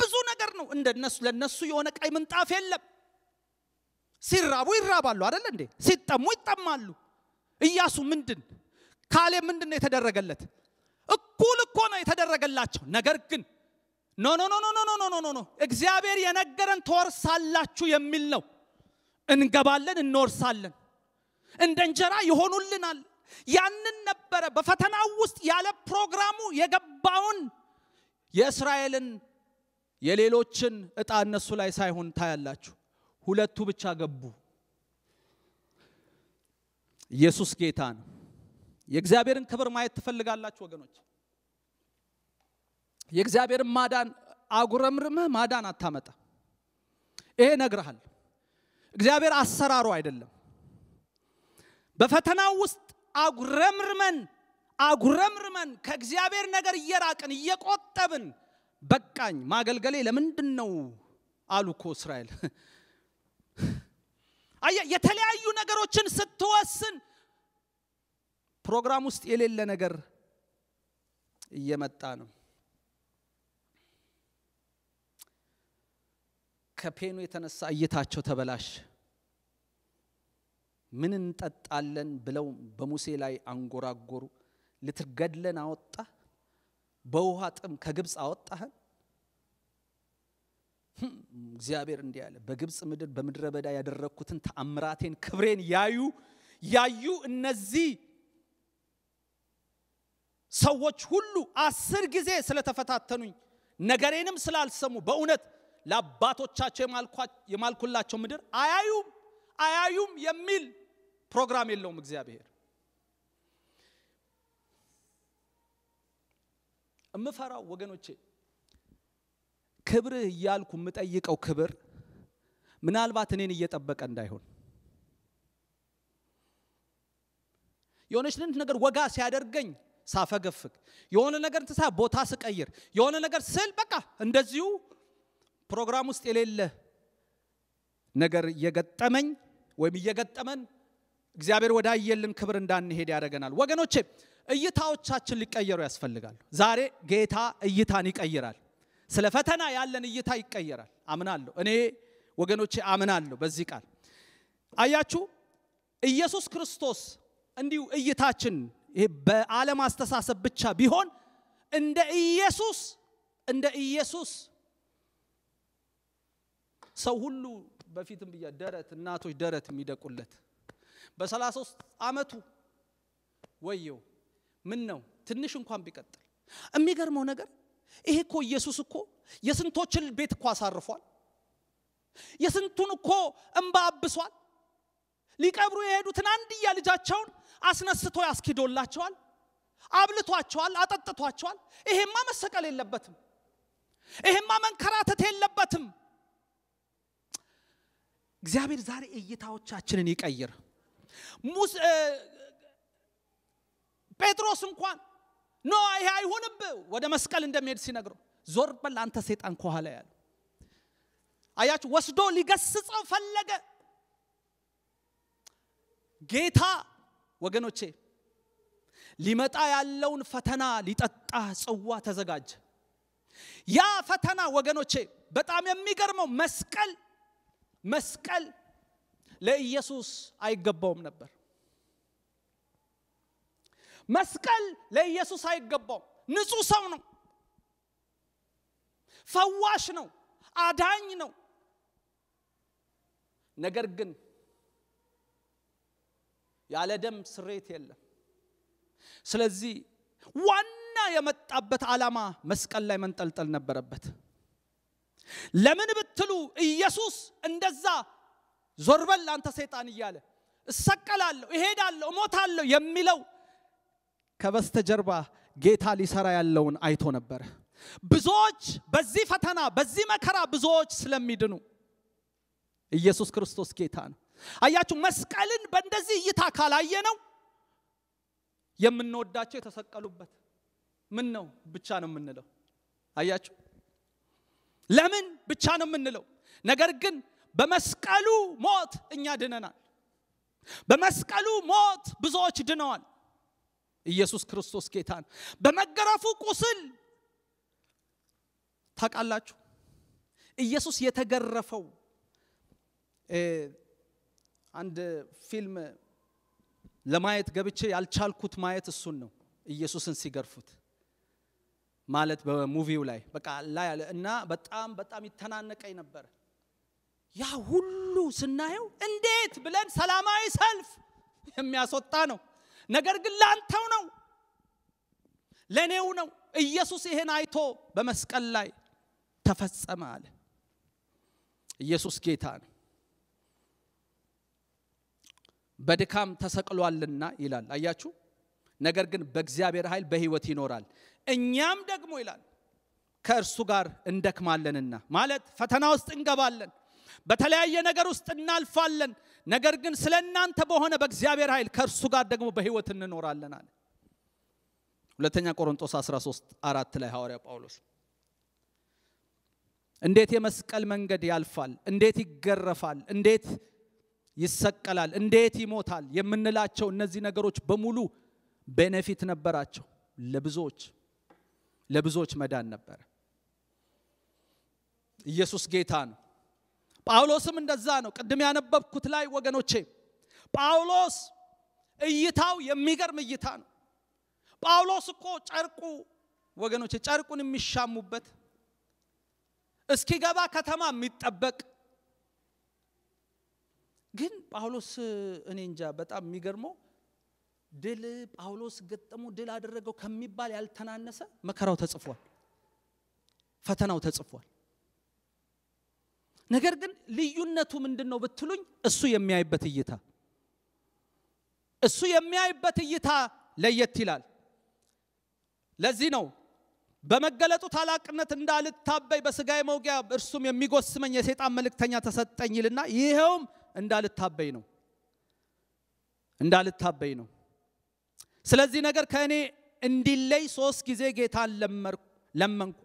ብዙ ነገር ነው እንደነሱ ለነሱ የሆነ ቀይ ምንጣፍ የለም። ሲራቡ ይራባሉ አይደል እንዴ? ሲጠሙ ይጠማሉ። እያሱ ምንድን ካሌብ ምንድን ነው የተደረገለት? እኩል እኮ ነው የተደረገላቸው። ነገር ግን ኖ ኖ ኖ ኖ ኖ ኖ ኖ ኖ እግዚአብሔር የነገረን ትወርሳላችሁ የሚል ነው። እንገባለን፣ እንወርሳለን፣ እንደ እንጀራ ይሆኑልናል። ያንን ነበረ በፈተናው ውስጥ ያለ ፕሮግራሙ የገባውን የእስራኤልን የሌሎችን እጣ እነሱ ላይ ሳይሆን ታያላችሁ። ሁለቱ ብቻ ገቡ። ኢየሱስ ጌታ ነው። የእግዚአብሔርን ክብር ማየት ትፈልጋላችሁ ወገኖች? የእግዚአብሔርን ማዳን አጉረምርምህ ማዳን አታመጣ። ይሄ ነግርሃል። እግዚአብሔር አሰራሩ አይደለም። በፈተናው ውስጥ አጉረምርመን አጉረምርመን ከእግዚአብሔር ነገር እየራቅን እየቆጠብን በቃኝ ማገልገሌ ለምንድን ነው አሉ እኮ እስራኤል። የተለያዩ ነገሮችን ስትወስን ፕሮግራም ውስጥ የሌለ ነገር እየመጣ ነው። ከፔኑ የተነሳ እይታቸው ተበላሽ። ምን እንጠጣለን ብለው በሙሴ ላይ አንጎራጎሩ። ልትገድለን አወጣ፣ በውሃ ጥም ከግብፅ አወጣህን። hm፣ እግዚአብሔር እንዲህ አለ፣ በግብፅ ምድር በምድረ በዳ ያደረግኩትን ተአምራቴን፣ ክብሬን ያዩ ያዩ እነዚህ ሰዎች ሁሉ አስር ጊዜ ስለተፈታተኑኝ ነገሬንም ስላልሰሙ በእውነት ለአባቶቻቸው የማልኩላቸው ምድር አያዩም አያዩም የሚል ፕሮግራም የለውም እግዚአብሔር። እምፈራው ወገኖቼ ክብርህ እያልኩ የምጠይቀው ክብር ምናልባት እኔን እየጠበቀ እንዳይሆን የሆነች ነገር ወጋ ሲያደርገኝ ሳፈገፍግ የሆነ ነገር እንትን ቦታ ስቀይር የሆነ ነገር ስል በቃ እንደዚሁ ፕሮግራም ውስጥ የሌለ ነገር እየገጠመኝ ወይም እየገጠመን እግዚአብሔር ወዳየልን ክብር እንዳንሄድ ያደረገናል። ወገኖቼ እይታዎቻችን ሊቀየሩ ያስፈልጋሉ። ዛሬ ጌታ እይታን ይቀይራል። ስለ ፈተና ያለን እይታ ይቀየራል። አምናለሁ። እኔ ወገኖቼ አምናለሁ በዚህ ቃል። አያችሁ ኢየሱስ ክርስቶስ እንዲሁ እይታችን ይሄ በዓለም አስተሳሰብ ብቻ ቢሆን እንደ ኢየሱስ እንደ ኢየሱስ ሰው ሁሉ በፊትም ብያ ደረት እናቶች ደረት የሚደቁለት በ33 አመቱ ወየው ምን ነው ትንሽ እንኳን ቢቀጥል የሚገርመው ነገር ይሄ እኮ ኢየሱስ እኮ የስንቶችን ቤት እኮ አሳርፏል የስንቱን እኮ እንባ አብሷል ሊቀብሩ የሄዱትን አንድያ ልጃቸውን አስነስቶ ያስኪዶላቸዋል አብልቷቸዋል አጠጥቷቸዋል ይሄማ መሰቀል የለበትም ይሄማ መንከራተት የለበትም እግዚአብሔር ዛሬ እይታዎቻችንን ይቀይር ጴጥሮስ እንኳን ኖ ይሄ አይሁንብ ወደ መስቀል እንደሚሄድ ሲነግረው ዞር በል አንተ ሴጣን ከኋላ ያለ አያችሁ ወስዶ ሊገስጸው ፈለገ ጌታ ወገኖቼ ሊመጣ ያለውን ፈተና ሊጠጣ ጽዋ ተዘጋጀ። ያ ፈተና ወገኖቼ በጣም የሚገርመው መስቀል መስቀል ለኢየሱስ አይገባውም ነበር። መስቀል ለኢየሱስ አይገባውም። ንጹህ ሰው ነው፣ ፈዋሽ ነው፣ አዳኝ ነው። ነገር ግን ያለ ደም ስሬት የለም። ስለዚህ ዋና የመጣበት ዓላማ መስቀል ላይ መንጠልጠል ነበረበት። ለምን ብትሉ ኢየሱስ እንደዛ ዞር በል አንተ ሰይጣን እያለ እሰቀላለሁ፣ እሄዳለሁ፣ እሞታለሁ የሚለው ከበስተጀርባ ጌታ ሊሰራ ያለውን አይቶ ነበረ። ብዙዎች በዚህ ፈተና በዚህ መከራ ብዙዎች ስለሚድኑ ኢየሱስ ክርስቶስ ጌታ ነው። አያችሁ መስቀልን በእንደዚህ እይታ ካላየ ነው የምንወዳቸው የተሰቀሉበት ምን ነው ብቻ ነው የምንለው አያችሁ ለምን ብቻ ነው የምንለው ነገር ግን በመስቀሉ ሞት እኛ ድነናል በመስቀሉ ሞት ብዙዎች ድነዋል ኢየሱስ ክርስቶስ ጌታ ነው በመገረፉ ቁስል ታውቃላችሁ ኢየሱስ የተገረፈው አንድ ፊልም ለማየት ገብቼ ያልቻልኩት ማየት እሱን ነው ኢየሱስን ሲገርፉት ማለት በሙቪው ላይ በቃ ላይ ያለ እና በጣም በጣም ይተናነቀኝ ነበር ያ ሁሉ ስናየው እንዴት ብለን ሰላማዊ ሰልፍ የሚያስወጣ ነው ነገር ግን ላንተው ነው ለእኔው ነው ኢየሱስ ይህን አይቶ በመስቀል ላይ ተፈጸመ አለ ኢየሱስ ጌታ ነው በድካም ተሰቅሏልና ይላል። አያችሁ፣ ነገር ግን በእግዚአብሔር ኃይል በህይወት ይኖራል። እኛም ደግሞ ይላል ከእርሱ ጋር እንደክማለንና፣ ማለት ፈተና ውስጥ እንገባለን፣ በተለያየ ነገር ውስጥ እናልፋለን። ነገር ግን ስለ እናንተ በሆነ በእግዚአብሔር ኃይል ከእርሱ ጋር ደግሞ በህይወት እንኖራለን አለ። ሁለተኛ ቆሮንጦስ 13 አራት ላይ ሐዋርያ ጳውሎስ እንዴት የመስቀል መንገድ ያልፋል፣ እንዴት ይገረፋል፣ እንዴት ይሰቀላል፣ እንዴት ይሞታል የምንላቸው እነዚህ ነገሮች በሙሉ ቤኔፊት ነበራቸው ለብዙዎች ለብዙዎች መዳን ነበረ። ኢየሱስ ጌታ ነው። ጳውሎስም እንደዛ ነው። ቅድም ያነበብኩት ላይ ወገኖቼ ጳውሎስ እይታው የሚገርም እይታ ነው። ጳውሎስ እኮ ጨርቁ ወገኖቼ ጨርቁን የሚሻሙበት እስኪገባ ከተማ የሚጠበቅ ግን ጳውሎስ እኔ እንጃ በጣም የሚገርመው ድል ጳውሎስ ገጠሙ ድል አደረገው ከሚባል ያልተናነሰ መከራው ተጽፏል፣ ፈተናው ተጽፏል። ነገር ግን ልዩነቱ ምንድን ነው ብትሉኝ፣ እሱ የሚያይበት እይታ እሱ የሚያይበት እይታ ለየት ይላል። ለዚህ ነው በመገለጡ ታላቅነት እንዳልታበይ በስጋዬ መውጊያ እርሱም የሚጎስመኝ የሴጣን መልእክተኛ ተሰጠኝ ይልና ይኸውም እንዳልታበይ ነው እንዳልታበይ ነው። ስለዚህ ነገር ከእኔ እንዲለይ ሶስት ጊዜ ጌታን ለመንኩ።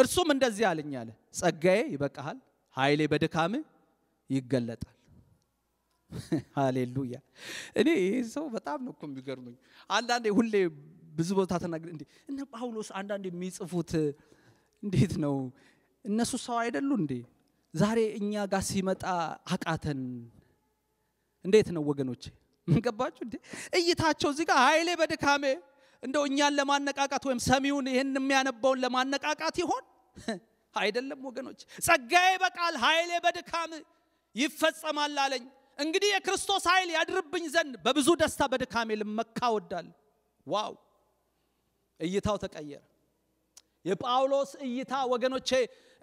እርሱም እንደዚህ አለኝ አለ ጸጋዬ ይበቃሃል፣ ኃይሌ በድካም ይገለጣል። ሃሌሉያ! እኔ ይህ ሰው በጣም ነው እኮ የሚገርመኝ። አንዳንዴ ሁሌ ብዙ ቦታ ተናግ እነ ጳውሎስ አንዳንድ የሚጽፉት እንዴት ነው እነሱ ሰው አይደሉ እንዴ? ዛሬ እኛ ጋር ሲመጣ አቃተን። እንዴት ነው ወገኖች ገባችሁ እንዴ? እይታቸው እዚህ ጋር ኃይሌ በድካሜ እንደው እኛን ለማነቃቃት ወይም ሰሚውን ይህን የሚያነባውን ለማነቃቃት ይሆን አይደለም ወገኖች። ጸጋዬ በቃል ኃይሌ በድካም ይፈጸማል አለኝ። እንግዲህ የክርስቶስ ኃይል ያድርብኝ ዘንድ በብዙ ደስታ በድካሜ ልመካ ወዳል። ዋው! እይታው ተቀየረ። የጳውሎስ እይታ ወገኖቼ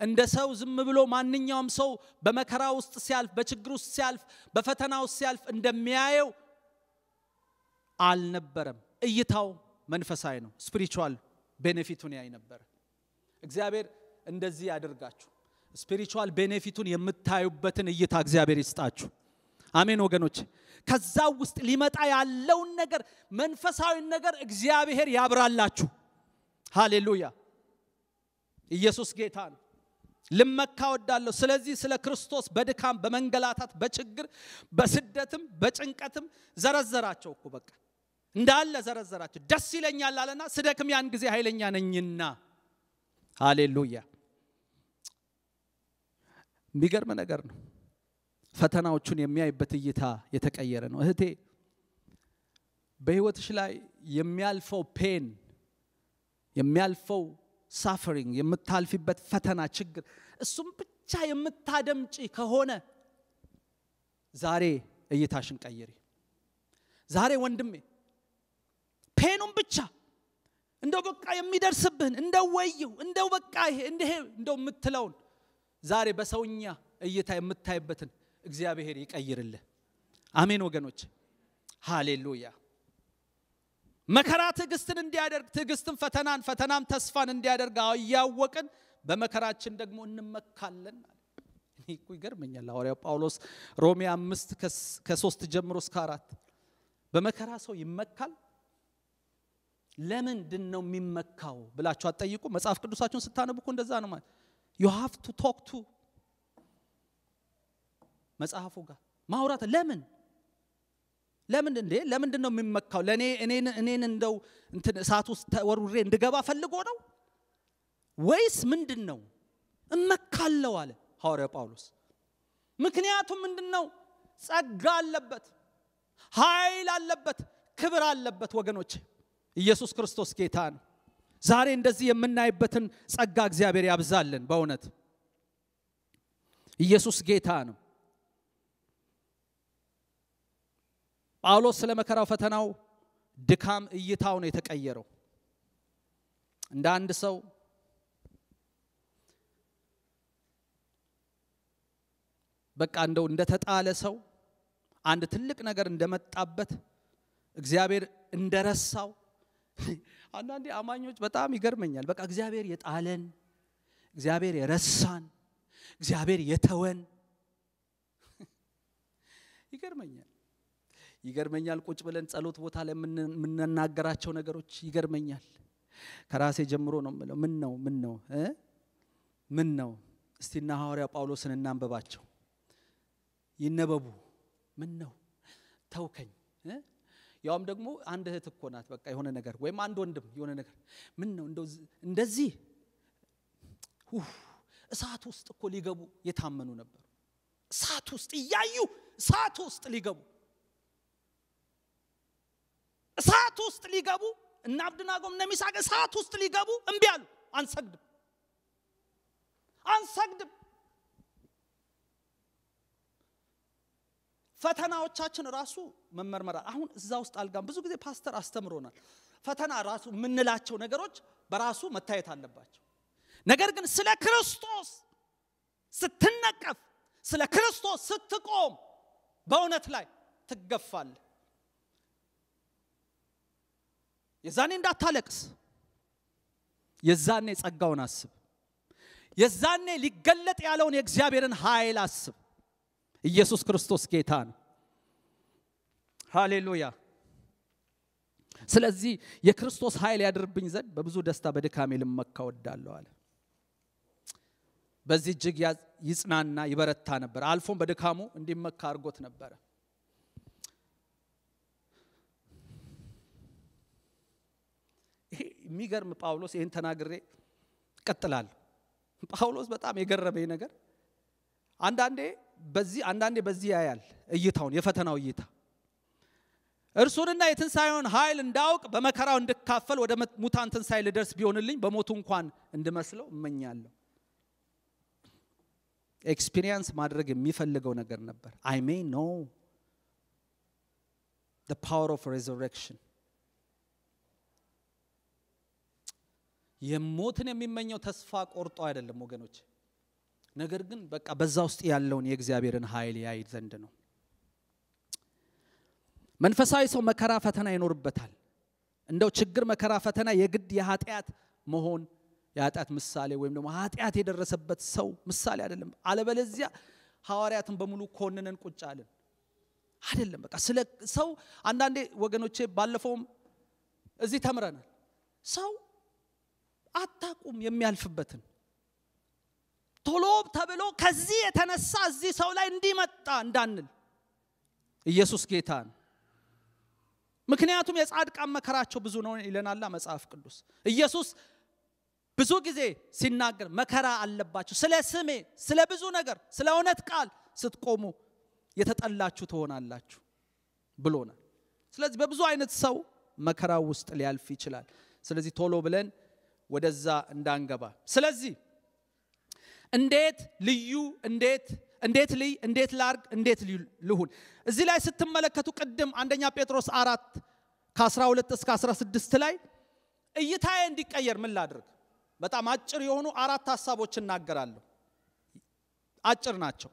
እንደ ሰው ዝም ብሎ ማንኛውም ሰው በመከራ ውስጥ ሲያልፍ፣ በችግር ውስጥ ሲያልፍ፣ በፈተና ውስጥ ሲያልፍ እንደሚያየው አልነበረም። እይታው መንፈሳዊ ነው። ስፒሪቹዋል ቤኔፊቱን ያይ ነበር። እግዚአብሔር እንደዚህ ያደርጋችሁ። ስፒሪቹዋል ቤኔፊቱን የምታዩበትን እይታ እግዚአብሔር ይስጣችሁ። አሜን ወገኖች። ከዛ ውስጥ ሊመጣ ያለውን ነገር መንፈሳዊን ነገር እግዚአብሔር ያብራላችሁ። ሃሌሉያ ኢየሱስ ጌታ ነው። ልመካ ወዳለሁ። ስለዚህ ስለ ክርስቶስ በድካም በመንገላታት በችግር በስደትም በጭንቀትም ዘረዘራቸው እኮ በቃ እንዳለ ዘረዘራቸው። ደስ ይለኛል አለና ስደክም ያን ጊዜ ኃይለኛ ነኝና። ሃሌሉያ! የሚገርም ነገር ነው። ፈተናዎቹን የሚያይበት እይታ የተቀየረ ነው። እህቴ በህይወትሽ ላይ የሚያልፈው ፔን የሚያልፈው ሳፈሪንግ የምታልፊበት ፈተና፣ ችግር እሱም ብቻ የምታደምጪ ከሆነ ዛሬ እይታሽን ቀይሪ። ዛሬ ወንድሜ ፔኑም ብቻ እንደው በቃ የሚደርስብህን እንደው ወየው እንደው በቃ ይሄ እንዲህ እንደው የምትለውን ዛሬ በሰውኛ እይታ የምታይበትን እግዚአብሔር ይቀይርልህ። አሜን ወገኖች፣ ሃሌሉያ። መከራ ትዕግስትን እንዲያደርግ ትዕግስትን ፈተናን ፈተናም ተስፋን እንዲያደርግ እያወቅን በመከራችን ደግሞ እንመካለን እኔ እኮ ይገርመኛል ሐዋርያው ጳውሎስ ሮሜ አምስት ከሶስት ጀምሮ እስከ አራት በመከራ ሰው ይመካል ለምንድን ነው የሚመካው ብላችሁ አጠይቁ መጽሐፍ ቅዱሳችሁን ስታነቡ እኮ እንደዛ ነው ማለት ዩ ሃቭ ቱ ቶክ ቱ መጽሐፉ ጋር ማውራት ለምን ለምን እንዴ ለምንድን ነው የሚመካው? ለእኔ እኔን እንደው እሳት ውስጥ ተወርውሬ እንድገባ ፈልጎ ነው ወይስ ምንድን ነው? እመካለው አለ ሐዋርያው ጳውሎስ። ምክንያቱም ምንድን ነው? ጸጋ አለበት፣ ኃይል አለበት፣ ክብር አለበት። ወገኖች ኢየሱስ ክርስቶስ ጌታ ነው። ዛሬ እንደዚህ የምናይበትን ጸጋ እግዚአብሔር ያብዛልን። በእውነት ኢየሱስ ጌታ ነው። ጳውሎስ ስለ መከራው ፈተናው ድካም እይታው ነው የተቀየረው። እንደ አንድ ሰው በቃ እንደው እንደተጣለ ሰው አንድ ትልቅ ነገር እንደመጣበት እግዚአብሔር እንደረሳው አንዳንዴ አማኞች በጣም ይገርመኛል። በቃ እግዚአብሔር የጣለን፣ እግዚአብሔር የረሳን፣ እግዚአብሔር የተወን ይገርመኛል። ይገርመኛል። ቁጭ ብለን ጸሎት ቦታ ላይ የምንናገራቸው ነገሮች ይገርመኛል። ከራሴ ጀምሮ ነው የምለው። ምን ነው ምን ነው ምን ነው? እስቲና ሐዋርያ ጳውሎስን እናንበባቸው፣ ይነበቡ። ምን ነው ተውከኝ ያውም ደግሞ አንድ እህት እኮ ናት። በቃ የሆነ ነገር ወይም አንድ ወንድም የሆነ ነገር ምን ነው እንደዚህ እሳት ውስጥ እኮ ሊገቡ የታመኑ ነበሩ። እሳት ውስጥ እያዩ እሳት ውስጥ ሊገቡ እሳት ውስጥ ሊገቡ እና አብድናጎም እነ ሚሳቅ እሳት ውስጥ ሊገቡ እምቢ አሉ። አንሰግድም፣ አንሰግድም። ፈተናዎቻችን ራሱ መመርመራ አሁን እዛ ውስጥ አልጋም። ብዙ ጊዜ ፓስተር አስተምሮናል። ፈተና ራሱ የምንላቸው ነገሮች በራሱ መታየት አለባቸው። ነገር ግን ስለ ክርስቶስ ስትነቀፍ፣ ስለ ክርስቶስ ስትቆም በእውነት ላይ ትገፋለህ። የዛኔ እንዳታለቅስ። የዛኔ ጸጋውን አስብ። የዛኔ ሊገለጥ ያለውን የእግዚአብሔርን ኃይል አስብ። ኢየሱስ ክርስቶስ ጌታ ነው። ሃሌሉያ። ስለዚህ የክርስቶስ ኃይል ያድርብኝ ዘንድ በብዙ ደስታ በድካሜ ልመካ ወዳለሁ አለ። በዚህ እጅግ ይጽናና ይበረታ ነበር። አልፎም በድካሙ እንዲመካ አድርጎት ነበረ። የሚገርም ጳውሎስ ይህን ተናግሬ ቀጥላል ጳውሎስ በጣም የገረመኝ ነገር አንዳንዴ በዚህ አንዳንዴ በዚህ ያያል እይታውን የፈተናው እይታ እርሱንና የትንሣኤውን ኃይል እንዳውቅ በመከራው እንድካፈል ወደ ሙታን ትንሣኤ ልደርስ ቢሆንልኝ በሞቱ እንኳን እንድመስለው እመኛለሁ። ኤክስፒሪንስ ማድረግ የሚፈልገው ነገር ነበር። አይ ሜ ኖ ፓወር ኦፍ ሬዘሬክሽን የሞትን የሚመኘው ተስፋ ቆርጦ አይደለም ወገኖች፣ ነገር ግን በቃ በዛ ውስጥ ያለውን የእግዚአብሔርን ኃይል ያይ ዘንድ ነው። መንፈሳዊ ሰው መከራ ፈተና ይኖርበታል። እንደው ችግር፣ መከራ፣ ፈተና የግድ የኃጢአት መሆን የኃጢአት ምሳሌ ወይም ደግሞ ኃጢአት የደረሰበት ሰው ምሳሌ አይደለም። አለበለዚያ ሐዋርያትን በሙሉ ኮንነን ቁጭ አለን አይደለም። በቃ ስለ ሰው አንዳንዴ ወገኖቼ፣ ባለፈውም እዚህ ተምረናል ሰው አታቁም የሚያልፍበትን ቶሎ ተብሎ ከዚህ የተነሳ እዚህ ሰው ላይ እንዲመጣ እንዳንል ኢየሱስ ጌታ ምክንያቱም የጻድቃን መከራቸው ብዙ ነው ይለናላ መጽሐፍ ቅዱስ ኢየሱስ ብዙ ጊዜ ሲናገር መከራ አለባቸው ስለ ስሜ ስለ ብዙ ነገር ስለ እውነት ቃል ስትቆሙ የተጠላችሁ ትሆናላችሁ ብሎናል ስለዚህ በብዙ አይነት ሰው መከራ ውስጥ ሊያልፍ ይችላል ስለዚህ ቶሎ ብለን ወደዛ እንዳንገባ። ስለዚህ እንዴት ልዩ እንዴት እንዴት ልይ እንዴት ላርግ እንዴት ልሁን እዚህ ላይ ስትመለከቱ ቅድም አንደኛ ጴጥሮስ አራት ከ12 እስከ 16 ላይ እይታዬ እንዲቀየር ምን ላድርግ በጣም አጭር የሆኑ አራት ሀሳቦች እናገራለሁ አጭር ናቸው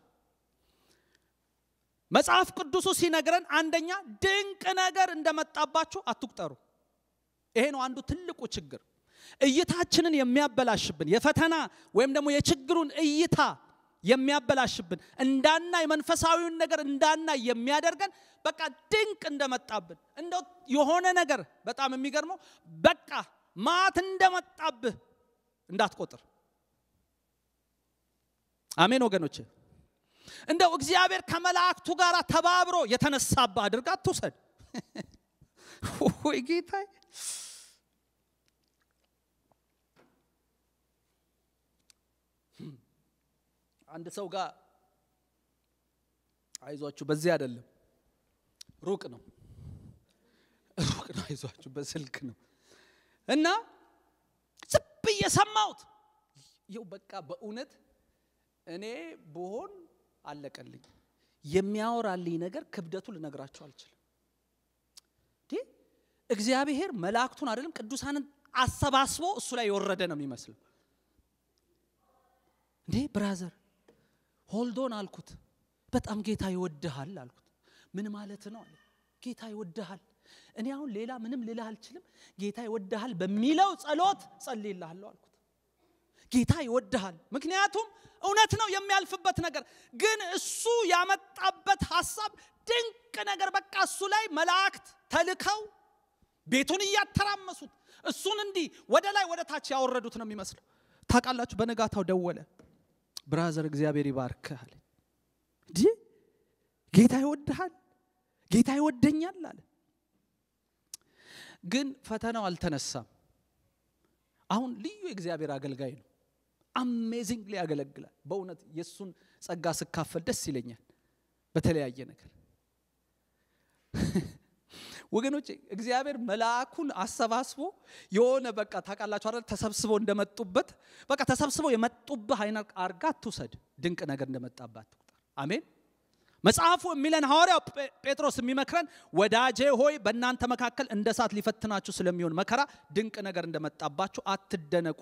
መጽሐፍ ቅዱሱ ሲነግረን አንደኛ ድንቅ ነገር እንደመጣባችሁ አትቁጠሩ ይሄ ነው አንዱ ትልቁ ችግር እይታችንን የሚያበላሽብን የፈተና ወይም ደግሞ የችግሩን እይታ የሚያበላሽብን እንዳና መንፈሳዊውን ነገር እንዳና የሚያደርገን በቃ ድንቅ እንደመጣብን እንደው የሆነ ነገር በጣም የሚገርመው በቃ ማት እንደመጣብህ እንዳትቆጥር አሜን ወገኖች እንደው እግዚአብሔር ከመላእክቱ ጋር ተባብሮ የተነሳብህ አድርጋ አትውሰድ ወይ ጌታዬ አንድ ሰው ጋር አይዟችሁ በዚህ አይደለም ሩቅ ነው ሩቅ ነው አይዟችሁ በስልክ ነው እና ጽብ እየሰማሁት ይው በቃ በእውነት እኔ ብሆን አለቀልኝ የሚያወራልኝ ነገር ክብደቱ ልነግራቸው አልችልም እግዚአብሔር መላእክቱን አይደለም ቅዱሳንን አሰባስቦ እሱ ላይ የወረደ ነው የሚመስለው እንዴ ብራዘር ሆልዶን አልኩት በጣም ጌታ ይወድሃል አልኩት ምን ማለት ነው አለ ጌታ ይወድሃል እኔ አሁን ሌላ ምንም ልልህ አልችልም ጌታ ይወድሃል በሚለው ጸሎት ጸልይልሃለሁ አልኩት ጌታ ይወድሃል ምክንያቱም እውነት ነው የሚያልፍበት ነገር ግን እሱ ያመጣበት ሀሳብ ድንቅ ነገር በቃ እሱ ላይ መላእክት ተልከው ቤቱን እያተራመሱት እሱን እንዲህ ወደ ላይ ወደ ታች ያወረዱት ነው የሚመስለው ታውቃላችሁ በነጋታው ደወለ ብራዘር እግዚአብሔር ይባርክህ አለ ጌታ ይወድሃል ጌታ ይወደኛል አለ ግን ፈተናው አልተነሳም አሁን ልዩ የእግዚአብሔር አገልጋይ ነው አሜዚንግ ያገለግላል በእውነት የእሱን ጸጋ ስካፈል ደስ ይለኛል በተለያየ ነገር ወገኖች እግዚአብሔር መልአኩን አሰባስቦ የሆነ በቃ ታውቃላችሁ አይደል ተሰብስበው እንደመጡበት በቃ ተሰብስበው የመጡብህ አይነት አርጋ አትውሰድ ድንቅ ነገር እንደመጣባት ትቁጠር አሜን መጽሐፉ የሚለን ሐዋርያው ጴጥሮስ የሚመክረን ወዳጄ ሆይ በእናንተ መካከል እንደ ሳት ሊፈትናችሁ ስለሚሆን መከራ ድንቅ ነገር እንደመጣባችሁ አትደነቁ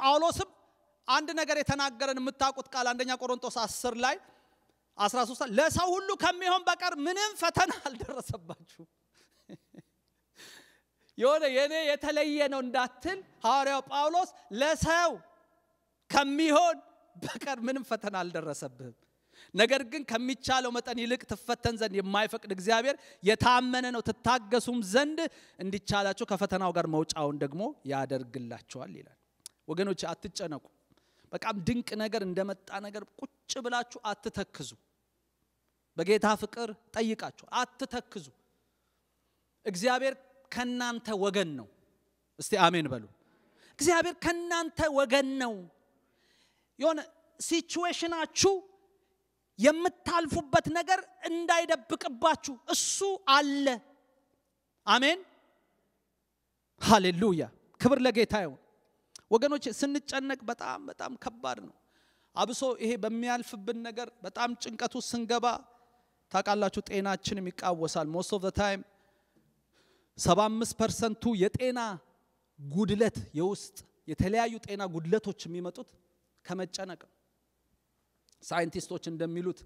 ጳውሎስም አንድ ነገር የተናገረን የምታውቁት ቃል አንደኛ ቆሮንቶስ አስር ላይ 13 ለሰው ሁሉ ከሚሆን በቀር ምንም ፈተና አልደረሰባችሁ የሆነ የኔ የተለየ ነው እንዳትል ሐዋርያው ጳውሎስ ለሰው ከሚሆን በቀር ምንም ፈተና አልደረሰብህም ነገር ግን ከሚቻለው መጠን ይልቅ ትፈተን ዘንድ የማይፈቅድ እግዚአብሔር የታመነ ነው ትታገሱም ዘንድ እንዲቻላቸው ከፈተናው ጋር መውጫውን ደግሞ ያደርግላቸዋል ይላል ወገኖች አትጨነቁ በጣም ድንቅ ነገር እንደመጣ ነገር ቁጭ ብላችሁ አትተክዙ በጌታ ፍቅር ጠይቃቸው፣ አትተክዙ። እግዚአብሔር ከናንተ ወገን ነው። እስቲ አሜን በሉ። እግዚአብሔር ከናንተ ወገን ነው። የሆነ ሲችዌሽናችሁ የምታልፉበት ነገር እንዳይደብቅባችሁ እሱ አለ። አሜን። ሃሌሉያ። ክብር ለጌታ ይሁን። ወገኖች ስንጨነቅ በጣም በጣም ከባድ ነው። አብሶ ይሄ በሚያልፍብን ነገር በጣም ጭንቀቱ ስንገባ ታውቃላችሁ ጤናችንም ይቃወሳል ሞስት ኦፍ ታይም 75 ፐርሰንቱ የጤና ጉድለት የውስጥ የተለያዩ ጤና ጉድለቶች የሚመጡት ከመጨነቅ ሳይንቲስቶች እንደሚሉት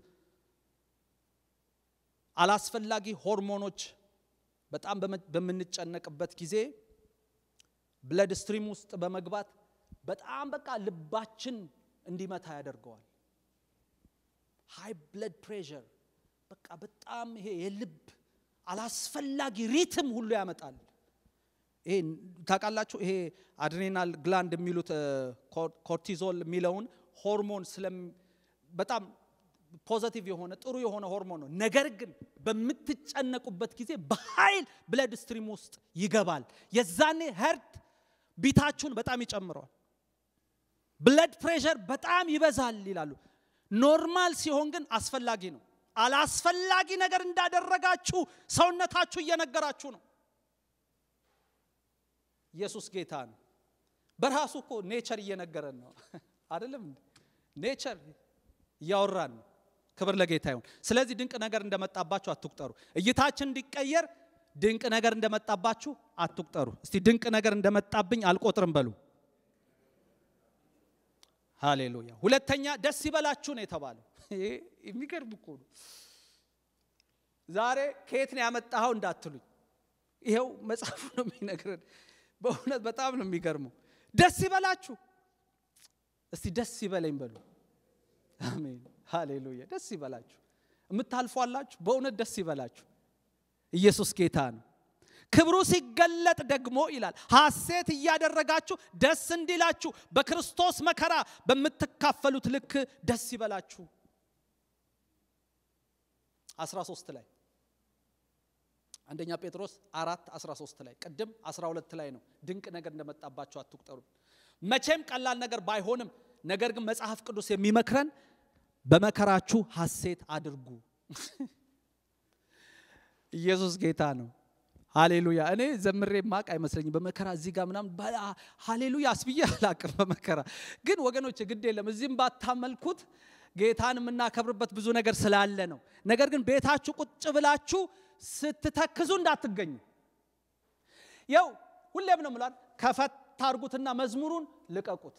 አላስፈላጊ ሆርሞኖች በጣም በምንጨነቅበት ጊዜ ብለድ ስትሪም ውስጥ በመግባት በጣም በቃ ልባችን እንዲመታ ያደርገዋል ሃይ ብለድ ፕሬር በቃ በጣም ይሄ የልብ አላስፈላጊ ሪትም ሁሉ ያመጣል ይሄ ታውቃላችሁ ይሄ አድሬናል ግላንድ የሚሉት ኮርቲዞል የሚለውን ሆርሞን ስለም በጣም ፖዘቲቭ የሆነ ጥሩ የሆነ ሆርሞን ነው ነገር ግን በምትጨነቁበት ጊዜ በኃይል ብለድ ስትሪም ውስጥ ይገባል የዛኔ ሀርት ቢታችሁን በጣም ይጨምረዋል ብለድ ፕሬሸር በጣም ይበዛል ይላሉ ኖርማል ሲሆን ግን አስፈላጊ ነው አላስፈላጊ ነገር እንዳደረጋችሁ ሰውነታችሁ እየነገራችሁ ነው። ኢየሱስ ጌታ ነው። በራሱ እኮ ኔቸር እየነገረን ነው አይደለም? ኔቸር እያወራን ነው። ክብር ለጌታ ይሁን። ስለዚህ ድንቅ ነገር እንደመጣባችሁ አትቁጠሩ። እይታችን እንዲቀየር ድንቅ ነገር እንደመጣባችሁ አትቁጠሩ። እስቲ ድንቅ ነገር እንደመጣብኝ አልቆጥርም በሉ። ሃሌሉያ። ሁለተኛ ደስ ይበላችሁ ነው የተባለው። ይሄ የሚገርም እኮ ነው። ዛሬ ከየት ነው ያመጣኸው እንዳትሉኝ፣ ይኸው መጽሐፉ ነው የሚነግረን። በእውነት በጣም ነው የሚገርመው። ደስ ይበላችሁ። እስቲ ደስ ይበለኝ በሉ። አሜን ሃሌሉያ። ደስ ይበላችሁ። የምታልፏላችሁ፣ በእውነት ደስ ይበላችሁ። ኢየሱስ ጌታ ነው። ክብሩ ሲገለጥ ደግሞ ይላል ሐሴት እያደረጋችሁ ደስ እንዲላችሁ በክርስቶስ መከራ በምትካፈሉት ልክ ደስ ይበላችሁ። 13 ላይ አንደኛ ጴጥሮስ 4 13 ላይ ቅድም 12 ላይ ነው ድንቅ ነገር እንደመጣባቸው አትቁጠሩ መቼም ቀላል ነገር ባይሆንም ነገር ግን መጽሐፍ ቅዱስ የሚመክረን በመከራችሁ ሐሴት አድርጉ ኢየሱስ ጌታ ነው ሃሌሉያ እኔ ዘምሬ ማቅ አይመስለኝም በመከራ እዚህ ጋር ምናምን ሃሌሉያ አስብዬ አላቅም በመከራ ግን ወገኖች ግድ የለም እዚህም ባታመልኩት ጌታን የምናከብርበት ብዙ ነገር ስላለ ነው። ነገር ግን ቤታችሁ ቁጭ ብላችሁ ስትተክዙ እንዳትገኙ። ያው ሁሌም ነው ምላል ከፈት አርጉትና መዝሙሩን ልቀቁት።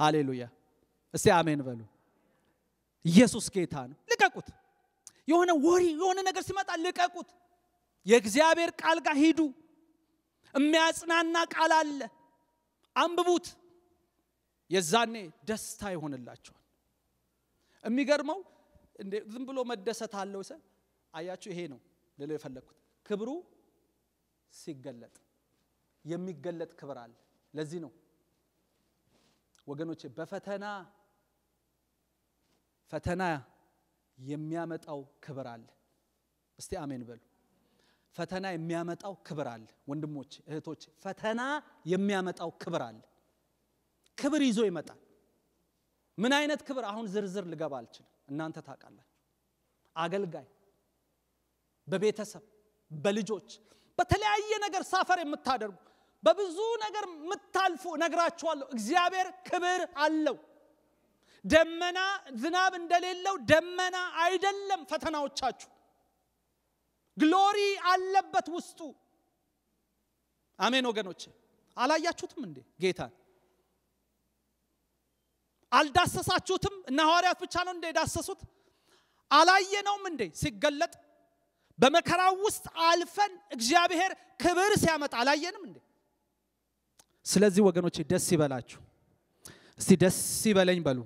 ሃሌሉያ! እስቲ አሜን በሉ። ኢየሱስ ጌታ ነው። ልቀቁት። የሆነ ወሬ የሆነ ነገር ሲመጣ ልቀቁት። የእግዚአብሔር ቃል ጋር ሂዱ። የሚያጽናና ቃል አለ፣ አንብቡት። የዛኔ ደስታ ይሆንላቸዋል። የሚገርመው ዝም ብሎ መደሰት አለው ሰ አያችሁ፣ ይሄ ነው ልለው የፈለግኩት ክብሩ ሲገለጥ የሚገለጥ ክብር አለ። ለዚህ ነው ወገኖቼ በፈተና ፈተና የሚያመጣው ክብር አለ። እስቲ አሜን በሉ። ፈተና የሚያመጣው ክብር አለ። ወንድሞች እህቶች፣ ፈተና የሚያመጣው ክብር አለ። ክብር ይዞ ይመጣል። ምን አይነት ክብር አሁን ዝርዝር ልገባ አልችልም እናንተ ታውቃላችሁ አገልጋይ በቤተሰብ በልጆች በተለያየ ነገር ሳፈር የምታደርጉ በብዙ ነገር የምታልፉ ነግራችኋለሁ እግዚአብሔር ክብር አለው ደመና ዝናብ እንደሌለው ደመና አይደለም ፈተናዎቻችሁ ግሎሪ አለበት ውስጡ አሜን ወገኖች አላያችሁትም እንዴ ጌታን አልዳሰሳችሁትም? እና ሐዋርያት ብቻ ነው እንደ የዳሰሱት? አላየነውም እንዴ ሲገለጥ? በመከራው ውስጥ አልፈን እግዚአብሔር ክብር ሲያመጣ አላየንም እንዴ? ስለዚህ ወገኖቼ ደስ ይበላችሁ። እስቲ ደስ ይበለኝ በሉ።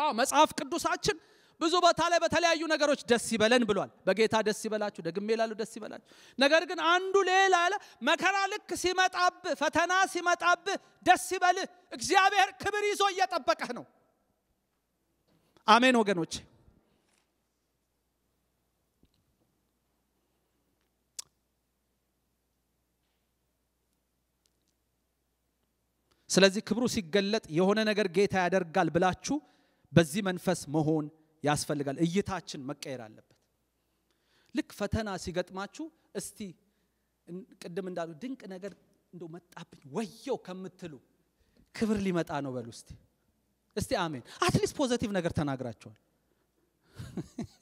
አዎ መጽሐፍ ቅዱሳችን ብዙ ቦታ ላይ በተለያዩ ነገሮች ደስ ይበለን ብሏል። በጌታ ደስ ይበላችሁ፣ ደግሜ ላሉ ደስ ይበላችሁ። ነገር ግን አንዱ ሌላ ያለ መከራ ልክ ሲመጣብህ፣ ፈተና ሲመጣብህ ደስ ይበልህ፣ እግዚአብሔር ክብር ይዞ እየጠበቀህ ነው። አሜን ወገኖች። ስለዚህ ክብሩ ሲገለጥ የሆነ ነገር ጌታ ያደርጋል ብላችሁ በዚህ መንፈስ መሆን ያስፈልጋል። እይታችን መቀየር አለበት። ልክ ፈተና ሲገጥማችሁ እስቲ ቅድም እንዳሉ ድንቅ ነገር እንደ መጣብኝ ወየው ከምትሉ ክብር ሊመጣ ነው በሉ እስቲ እስቲ አሜን። አትሊስት ፖዘቲቭ ነገር ተናግራቸዋል።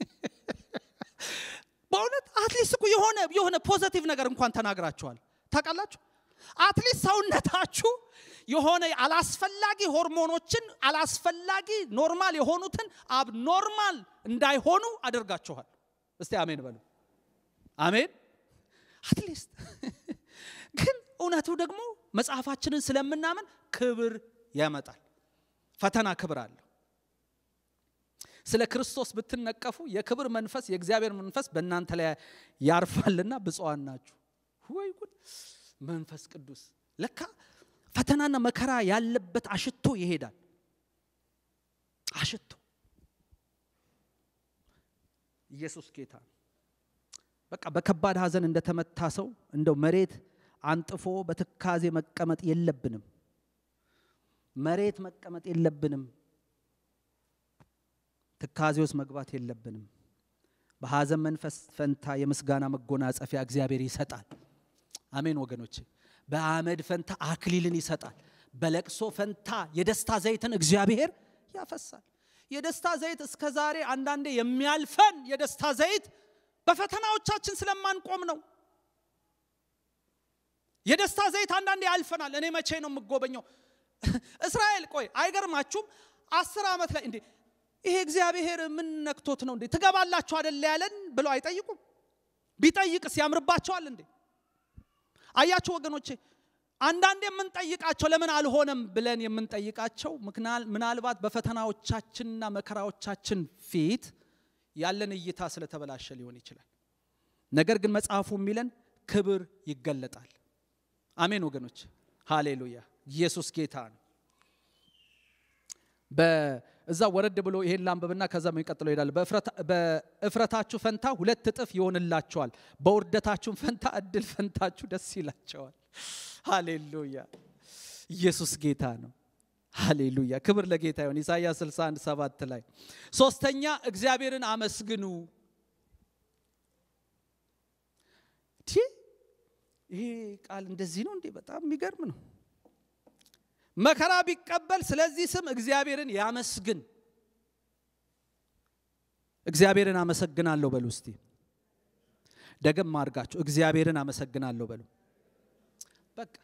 በእውነት አትሊስት እኮ የሆነ የሆነ ፖዘቲቭ ነገር እንኳን ተናግራቸዋል። ታውቃላችሁ አትሊስት ሰውነታችሁ የሆነ አላስፈላጊ ሆርሞኖችን አላስፈላጊ ኖርማል የሆኑትን አብኖርማል እንዳይሆኑ አድርጋችኋል። እስቲ አሜን በሉ አሜን አትሊስት ግን እውነቱ ደግሞ መጽሐፋችንን ስለምናምን ክብር ያመጣል ፈተና ክብር አለው ስለ ክርስቶስ ብትነቀፉ የክብር መንፈስ የእግዚአብሔር መንፈስ በእናንተ ላይ ያርፋልና ብፅዋን ናችሁ ወይ ጉድ መንፈስ ቅዱስ ለካ ፈተናና መከራ ያለበት አሽቶ ይሄዳል። አሽቶ ኢየሱስ ጌታ በቃ በከባድ ሀዘን እንደተመታ ሰው እንደው መሬት አንጥፎ በትካዜ መቀመጥ የለብንም። መሬት መቀመጥ የለብንም። ትካዜ ውስጥ መግባት የለብንም። በሀዘን መንፈስ ፈንታ የምስጋና መጎናጸፊያ እግዚአብሔር ይሰጣል። አሜን ወገኖቼ። በአመድ ፈንታ አክሊልን ይሰጣል። በለቅሶ ፈንታ የደስታ ዘይትን እግዚአብሔር ያፈሳል። የደስታ ዘይት እስከ ዛሬ አንዳንዴ የሚያልፈን የደስታ ዘይት በፈተናዎቻችን ስለማንቆም ነው። የደስታ ዘይት አንዳንዴ ያልፈናል። እኔ መቼ ነው የምጎበኘው? እስራኤል ቆይ አይገርማችሁም? አስር ዓመት ላይ እንዴ ይሄ እግዚአብሔር ምን ነክቶት ነው እንዴ ትገባላችሁ አደለ ያለን ብለው አይጠይቁም። ቢጠይቅስ ያምርባቸዋል እንዴ? አያችሁ ወገኖቼ አንዳንድ የምንጠይቃቸው ለምን አልሆነም ብለን የምንጠይቃቸው ምናልባት በፈተናዎቻችንና መከራዎቻችን ፊት ያለን እይታ ስለተበላሸ ሊሆን ይችላል ነገር ግን መጽሐፉ የሚለን ክብር ይገለጣል አሜን ወገኖች ሃሌሉያ ኢየሱስ ጌታ ነው እዛ ወረድ ብሎ ይሄን ላንብብና ከዛ የሚቀጥለው ይሄዳል። በእፍረታችሁ ፈንታ ሁለት እጥፍ ይሆንላቸዋል፣ በውርደታችሁም ፈንታ እድል ፈንታችሁ ደስ ይላቸዋል። ሃሌሉያ! ኢየሱስ ጌታ ነው። ሃሌሉያ! ክብር ለጌታ ይሆን። ኢሳያስ 61 7 ላይ ሶስተኛ እግዚአብሔርን አመስግኑ። ይሄ ቃል እንደዚህ ነው እንዴ! በጣም የሚገርም ነው። መከራ ቢቀበል ስለዚህ ስም እግዚአብሔርን ያመስግን። እግዚአብሔርን አመሰግናለሁ በሉ እስቲ። ደግም አድርጋችሁ እግዚአብሔርን አመሰግናለሁ በሉ። በቃ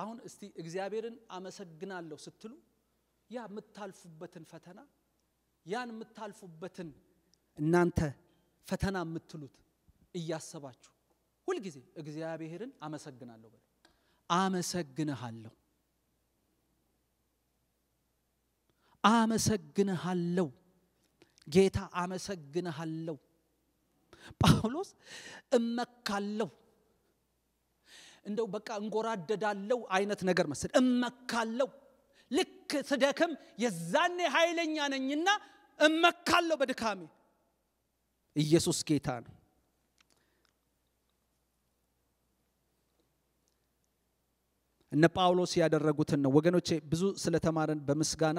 አሁን እስቲ እግዚአብሔርን አመሰግናለሁ ስትሉ ያ የምታልፉበትን ፈተና ያን የምታልፉበትን እናንተ ፈተና የምትሉት እያሰባችሁ ሁልጊዜ እግዚአብሔርን አመሰግናለሁ በሉ። አመሰግንሃለሁ አመሰግንሃለሁ ጌታ አመሰግንሃለሁ ጳውሎስ እመካለው እንደው በቃ እንጎራደዳለው አይነት ነገር መስል እመካለሁ ልክ ስደክም የዛኔ ኃይለኛ ነኝና እመካለሁ በድካሜ ኢየሱስ ጌታ ነው እነ ጳውሎስ ያደረጉትን ነው ወገኖቼ ብዙ ስለተማረን በምስጋና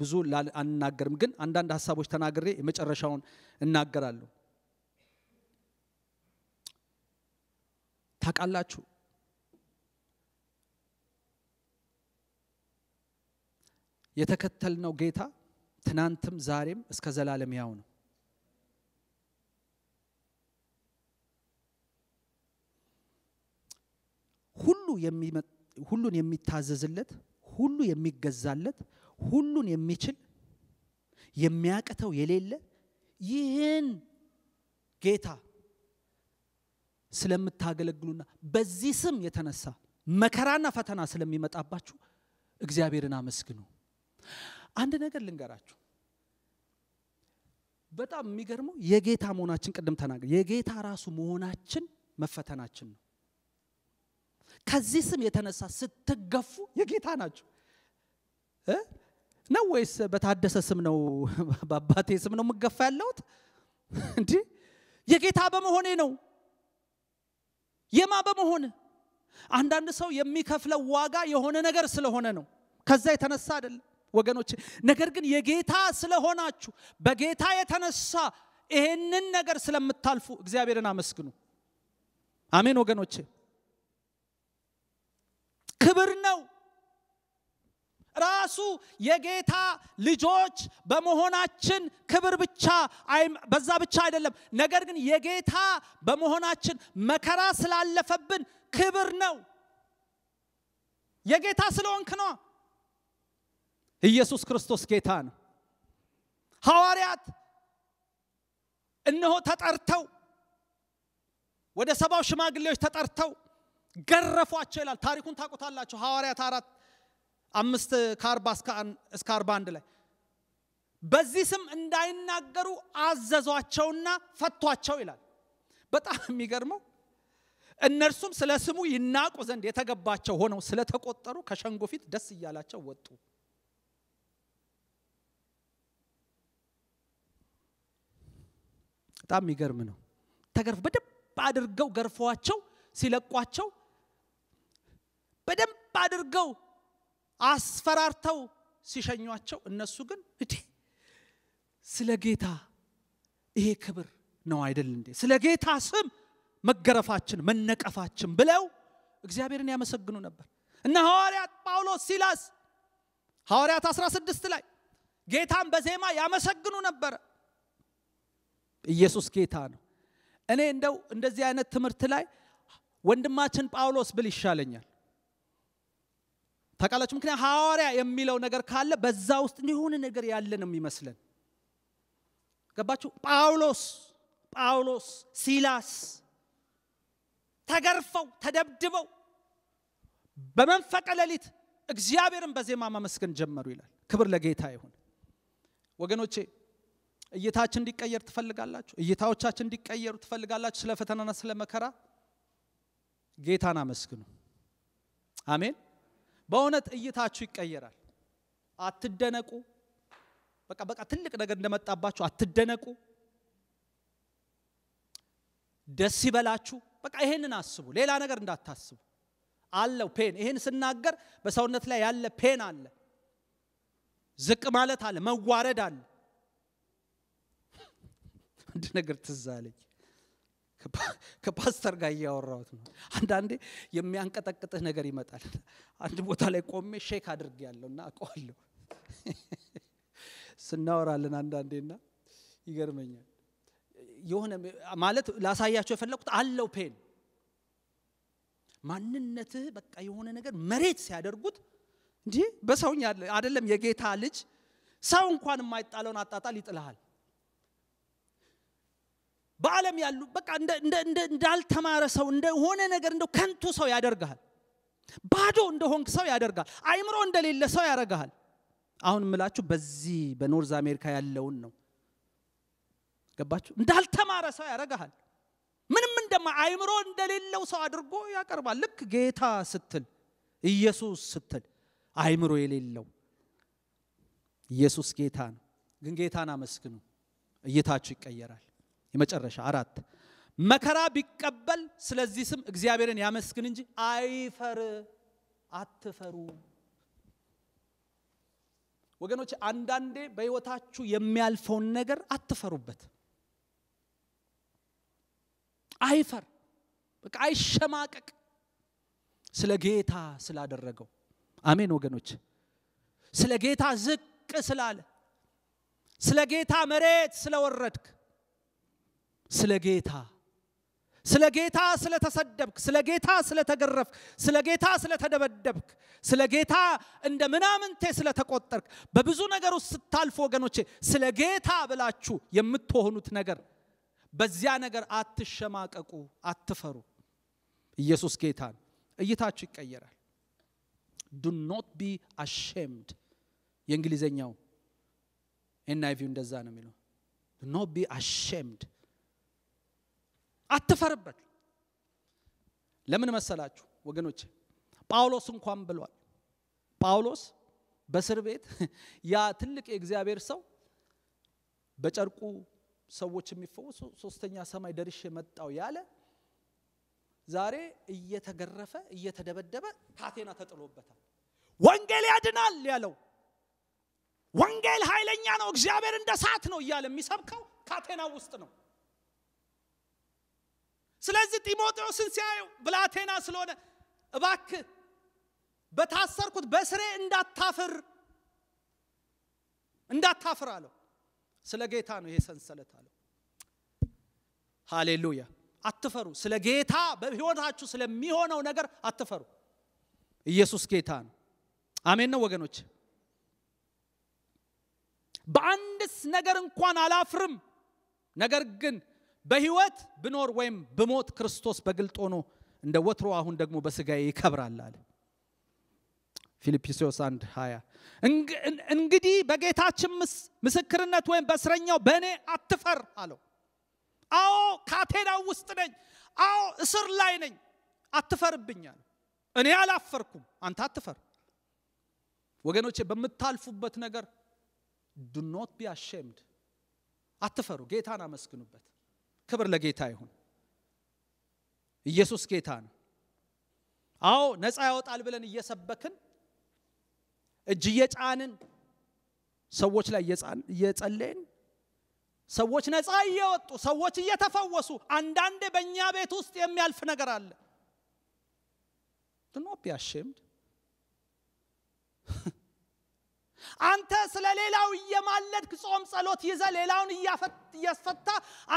ብዙ አንናገርም፣ ግን አንዳንድ ሀሳቦች ተናግሬ የመጨረሻውን እናገራለሁ። ታውቃላችሁ የተከተልነው ጌታ ትናንትም ዛሬም እስከ ዘላለም ያው ነው። ሁሉ ሁሉን የሚታዘዝለት ሁሉ የሚገዛለት ሁሉን የሚችል የሚያቅተው የሌለ ይህን ጌታ ስለምታገለግሉና በዚህ ስም የተነሳ መከራና ፈተና ስለሚመጣባችሁ እግዚአብሔርን አመስግኑ። አንድ ነገር ልንገራችሁ። በጣም የሚገርመው የጌታ መሆናችን ቅድም ተናገር የጌታ ራሱ መሆናችን መፈተናችን ነው። ከዚህ ስም የተነሳ ስትገፉ የጌታ ናቸው። ነው ወይስ በታደሰ ስም ነው በአባቴ ስም ነው የምገፋ ያለሁት? እንዲ የጌታ በመሆኔ ነው። የማ በመሆን አንዳንድ ሰው የሚከፍለው ዋጋ የሆነ ነገር ስለሆነ ነው። ከዛ የተነሳ አይደለም ወገኖች። ነገር ግን የጌታ ስለሆናችሁ በጌታ የተነሳ ይሄንን ነገር ስለምታልፉ እግዚአብሔርን አመስግኑ። አሜን ወገኖቼ፣ ክብር ነው። ራሱ የጌታ ልጆች በመሆናችን ክብር ብቻ በዛ ብቻ አይደለም፣ ነገር ግን የጌታ በመሆናችን መከራ ስላለፈብን ክብር ነው። የጌታ ስለሆንክ ነው። ኢየሱስ ክርስቶስ ጌታ ነው። ሐዋርያት እነሆ ተጠርተው ወደ ሰባው ሽማግሌዎች ተጠርተው ገረፏቸው ይላል። ታሪኩን ታቁታላቸው። ሐዋርያት አራት አምስት ከአርባ እስከ አርባ አንድ ላይ በዚህ ስም እንዳይናገሩ አዘዟቸውና ፈቷቸው ይላል። በጣም የሚገርመው እነርሱም ስለ ስሙ ይናቁ ዘንድ የተገባቸው ሆነው ስለተቆጠሩ ከሸንጎ ፊት ደስ እያላቸው ወጡ። በጣም የሚገርም ነው። ተገርፎ በደንብ አድርገው ገርፏቸው ሲለቋቸው በደንብ አድርገው አስፈራርተው ሲሸኟቸው እነሱ ግን እዴ ስለ ጌታ ይሄ ክብር ነው አይደል እንዴ? ስለ ጌታ ስም መገረፋችን መነቀፋችን ብለው እግዚአብሔርን ያመሰግኑ ነበር እና ሐዋርያት ጳውሎስ ሲላስ ሐዋርያት 16 ላይ ጌታን በዜማ ያመሰግኑ ነበረ። ኢየሱስ ጌታ ነው። እኔ እንደው እንደዚህ አይነት ትምህርት ላይ ወንድማችን ጳውሎስ ብል ይሻለኛል። ታውቃላችሁ። ምክንያት ሐዋርያ የሚለው ነገር ካለ በዛ ውስጥ የሆነ ነገር ያለ ነው የሚመስለን። ገባችሁ? ጳውሎስ ጳውሎስ ሲላስ ተገርፈው ተደብድበው በመንፈቀ ሌሊት እግዚአብሔርን በዜማ ማመስገን ጀመሩ ይላል። ክብር ለጌታ ይሁን። ወገኖቼ እይታችን እንዲቀየር ትፈልጋላችሁ? እይታዎቻችን እንዲቀየሩ ትፈልጋላችሁ? ስለ ፈተናና ስለ መከራ ጌታን አመስግኑ። አሜን። በእውነት እይታችሁ ይቀየራል። አትደነቁ። በቃ በቃ ትልቅ ነገር እንደመጣባችሁ አትደነቁ። ደስ ይበላችሁ። በቃ ይሄንን አስቡ፣ ሌላ ነገር እንዳታስቡ። አለው ፔን። ይሄን ስናገር በሰውነት ላይ ያለ ፔን አለ፣ ዝቅ ማለት አለ፣ መዋረድ አለ። አንድ ነገር ትዝ ከፓስተር ጋር እያወራሁት ነው። አንዳንዴ የሚያንቀጠቅጥህ ነገር ይመጣል። አንድ ቦታ ላይ ቆሜ ሼክ አድርግ ያለው እና አውቀዋለሁ። ስናወራለን አንዳንዴና ይገርመኛል። የሆነ ማለት ላሳያቸው የፈለግኩት አለው ፔን ማንነትህ በቃ የሆነ ነገር መሬት ሲያደርጉት እንዲህ በሰውኝ አይደለም የጌታ ልጅ ሰው እንኳን የማይጣለውን አጣጣል ይጥልሃል። በዓለም ያሉ በቃ እንዳልተማረ ሰው እንደሆነ ነገር እንደው ከንቱ ሰው ያደርግሃል ባዶ እንደሆንክ ሰው ያደርጋል አይምሮ እንደሌለ ሰው ያደርግሃል አሁን ምላችሁ በዚህ በኖርዝ አሜሪካ ያለውን ነው ገባችሁ እንዳልተማረ ሰው ያደርግሃል ምንም እንደማ አይምሮ እንደሌለው ሰው አድርጎ ያቀርባል ልክ ጌታ ስትል ኢየሱስ ስትል አይምሮ የሌለው ኢየሱስ ጌታ ነው ግን ጌታን አመስግኑ እይታችሁ ይቀየራል የመጨረሻ አራት መከራ ቢቀበል ስለዚህ ስም እግዚአብሔርን ያመስግን እንጂ አይፈር፣ አትፈሩ። ወገኖች አንዳንዴ በህይወታችሁ የሚያልፈውን ነገር አትፈሩበት። አይፈር፣ በቃ አይሸማቀቅ ስለ ጌታ ስላደረገው። አሜን ወገኖች፣ ስለ ጌታ ዝቅ ስላለ፣ ስለ ጌታ መሬት ስለወረድክ ስለ ጌታ ስለ ጌታ ስለተሰደብክ፣ ስለ ጌታ ስለተገረፍክ፣ ስለ ጌታ ስለተደበደብክ፣ ስለ ጌታ እንደ ምናምንቴ ስለተቆጠርክ በብዙ ነገር ውስጥ ስታልፉ ወገኖቼ ስለ ጌታ ብላችሁ የምትሆኑት ነገር በዚያ ነገር አትሸማቀቁ፣ አትፈሩ። ኢየሱስ ጌታን እይታችሁ ይቀየራል። ዱ ኖት ቢ አሼምድ የእንግሊዝኛው ኤናይቪው እንደዛ ነው የሚለው ኖት ቢ አሼምድ አትፈርበት። ለምን መሰላችሁ ወገኖች? ጳውሎስ እንኳን ብሏል። ጳውሎስ በእስር ቤት ያ ትልቅ የእግዚአብሔር ሰው በጨርቁ ሰዎች የሚፈወሱ ሶስተኛ ሰማይ ደርሽ መጣው ያለ ዛሬ እየተገረፈ እየተደበደበ ካቴና ተጥሎበታል። ወንጌል ያድናል ያለው ወንጌል ኃይለኛ ነው፣ እግዚአብሔር እንደ ሰዓት ነው እያለ የሚሰብከው ካቴና ውስጥ ነው። ስለዚህ ጢሞቴዎስን ሲያየው ብላቴና ስለሆነ እባክ በታሰርኩት በስሬ እንዳታፍር እንዳታፍር አለው ስለ ጌታ ነው ይሄ ሰንሰለት አለው ሃሌሉያ አትፈሩ ስለ ጌታ በህይወታችሁ ስለሚሆነው ነገር አትፈሩ ኢየሱስ ጌታ ነው አሜን ነው ወገኖች በአንድስ ነገር እንኳን አላፍርም ነገር ግን በህይወት ብኖር ወይም ብሞት ክርስቶስ በግልጥ ሆኖ እንደ ወትሮ አሁን ደግሞ በስጋዬ ይከብራል አለ ፊልጵስዩስ 1 20 እንግዲህ በጌታችን ምስክርነት ወይም በእስረኛው በእኔ አትፈር አለው አዎ ካቴና ውስጥ ነኝ አዎ እስር ላይ ነኝ አትፈርብኛል እኔ አላፈርኩም አንተ አትፈር ወገኖቼ በምታልፉበት ነገር ዱኖት ቢ አሸምድ አትፈሩ ጌታን አመስግኑበት ክብር ለጌታ ይሁን። ኢየሱስ ጌታ ነው። አዎ ነፃ ያወጣል ብለን እየሰበክን እጅ እየጫንን ሰዎች ላይ እየጸለይን ሰዎች ነፃ እየወጡ ሰዎች እየተፈወሱ አንዳንዴ በእኛ ቤት ውስጥ የሚያልፍ ነገር አለ። Do not አንተ ስለ ሌላው እየማለድክ ጾም ጸሎት ይዘ ሌላውን እያስፈታ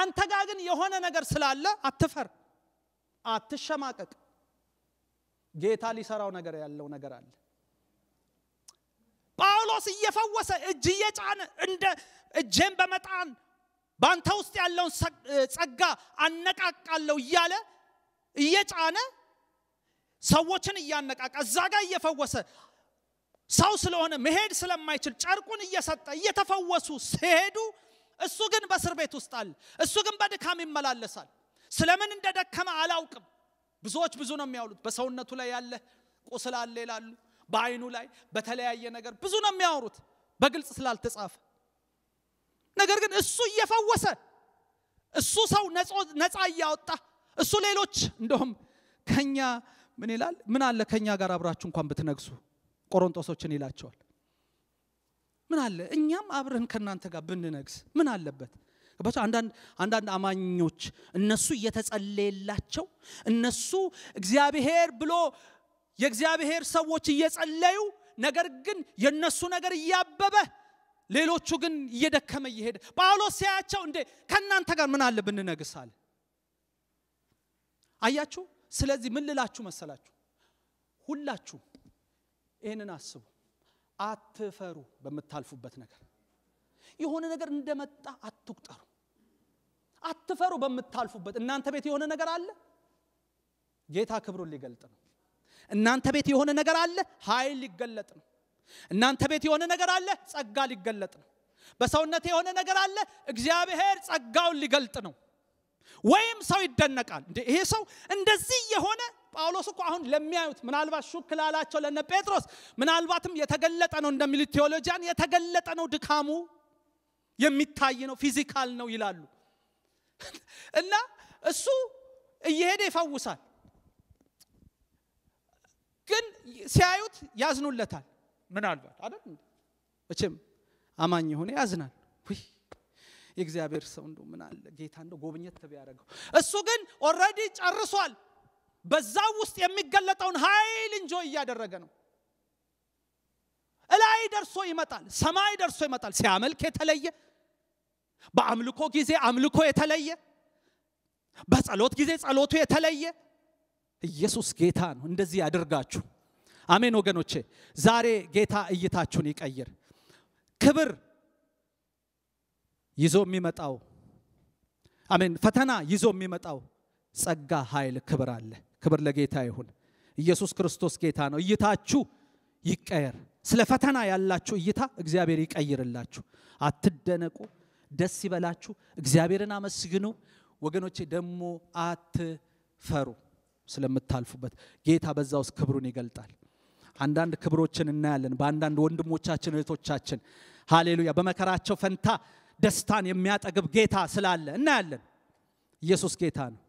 አንተ ጋር ግን የሆነ ነገር ስላለ አትፈር አትሸማቀቅ ጌታ ሊሰራው ነገር ያለው ነገር አለ ጳውሎስ እየፈወሰ እጅ እየጫነ እንደ እጄን በመጣን በአንተ ውስጥ ያለውን ጸጋ አነቃቃለሁ እያለ እየጫነ ሰዎችን እያነቃቃ እዛ ጋር እየፈወሰ ሰው ስለሆነ መሄድ ስለማይችል ጨርቁን እየሰጠ እየተፈወሱ ሲሄዱ እሱ ግን በእስር ቤት ውስጥ አለ። እሱ ግን በድካም ይመላለሳል። ስለምን እንደደከመ አላውቅም። ብዙዎች ብዙ ነው የሚያውሉት። በሰውነቱ ላይ ያለ ቁስል አለ ይላሉ። በአይኑ ላይ በተለያየ ነገር ብዙ ነው የሚያወሩት፣ በግልጽ ስላልተጻፈ። ነገር ግን እሱ እየፈወሰ እሱ ሰው ነፃ እያወጣ እሱ ሌሎች እንደውም ከኛ ምን ይላል? ምን አለ ከኛ ጋር አብራችሁ እንኳን ብትነግሱ ቆሮንቶሶችን ይላቸዋል ምን አለ እኛም አብረን ከእናንተ ጋር ብንነግስ ምን አለበት አንዳንድ አማኞች እነሱ እየተጸለየላቸው እነሱ እግዚአብሔር ብሎ የእግዚአብሔር ሰዎች እየጸለዩ ነገር ግን የእነሱ ነገር እያበበ ሌሎቹ ግን እየደከመ እየሄደ ጳውሎስ ሲያያቸው እንዴ ከእናንተ ጋር ምን አለ ብንነግሳል አያችሁ ስለዚህ ምን ልላችሁ መሰላችሁ ሁላችሁ ይህንን አስቡ። አትፈሩ። በምታልፉበት ነገር የሆነ ነገር እንደመጣ አትቁጠሩ። አትፈሩ። በምታልፉበት እናንተ ቤት የሆነ ነገር አለ። ጌታ ክብሩን ሊገልጥ ነው። እናንተ ቤት የሆነ ነገር አለ። ኃይል ሊገለጥ ነው። እናንተ ቤት የሆነ ነገር አለ። ጸጋ ሊገለጥ ነው። በሰውነት የሆነ ነገር አለ። እግዚአብሔር ጸጋውን ሊገልጥ ነው። ወይም ሰው ይደነቃል። ይሄ ሰው እንደዚህ የሆነ ጳውሎስ እኮ አሁን ለሚያዩት ምናልባት ሹክ ላላቸው ለነ ጴጥሮስ ምናልባትም የተገለጠ ነው እንደሚሉት ቴዎሎጂያን የተገለጠ ነው ድካሙ የሚታይ ነው ፊዚካል ነው ይላሉ እና እሱ እየሄደ ይፈውሳል ግን ሲያዩት ያዝኑለታል ምናልባት አይደል መቼም አማኝ የሆነ ያዝናል የእግዚአብሔር ሰው እንደው ምን አለ ጌታ እንደ ጎብኘት ቢያደረገው እሱ ግን ኦረዲ ጨርሷል በዛ ውስጥ የሚገለጠውን ኃይል እንጆ እያደረገ ነው። እላይ ደርሶ ይመጣል። ሰማይ ደርሶ ይመጣል። ሲያመልክ የተለየ፣ በአምልኮ ጊዜ አምልኮ የተለየ፣ በጸሎት ጊዜ ጸሎቱ የተለየ። ኢየሱስ ጌታ ነው። እንደዚህ ያደርጋችሁ አሜን ወገኖቼ። ዛሬ ጌታ እይታችሁን ይቀይር። ክብር ይዞ የሚመጣው አሜን፣ ፈተና ይዞ የሚመጣው ጸጋ፣ ኃይል፣ ክብር አለ። ክብር ለጌታ ይሁን። ኢየሱስ ክርስቶስ ጌታ ነው። እይታችሁ ይቀየር። ስለ ፈተና ያላችሁ እይታ እግዚአብሔር ይቀይርላችሁ። አትደነቁ፣ ደስ ይበላችሁ፣ እግዚአብሔርን አመስግኑ። ወገኖቼ ደግሞ አትፈሩ ስለምታልፉበት። ጌታ በዛ ውስጥ ክብሩን ይገልጣል። አንዳንድ ክብሮችን እናያለን በአንዳንድ ወንድሞቻችን እህቶቻችን። ሃሌሉያ! በመከራቸው ፈንታ ደስታን የሚያጠግብ ጌታ ስላለ እናያለን። ኢየሱስ ጌታ ነው።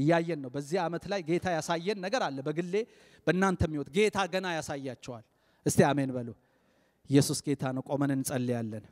እያየን ነው። በዚህ ዓመት ላይ ጌታ ያሳየን ነገር አለ። በግሌ በእናንተ የሚወት ጌታ ገና ያሳያቸዋል። እስቲ አሜን በሉ። ኢየሱስ ጌታ ነው። ቆመን እንጸልያለን።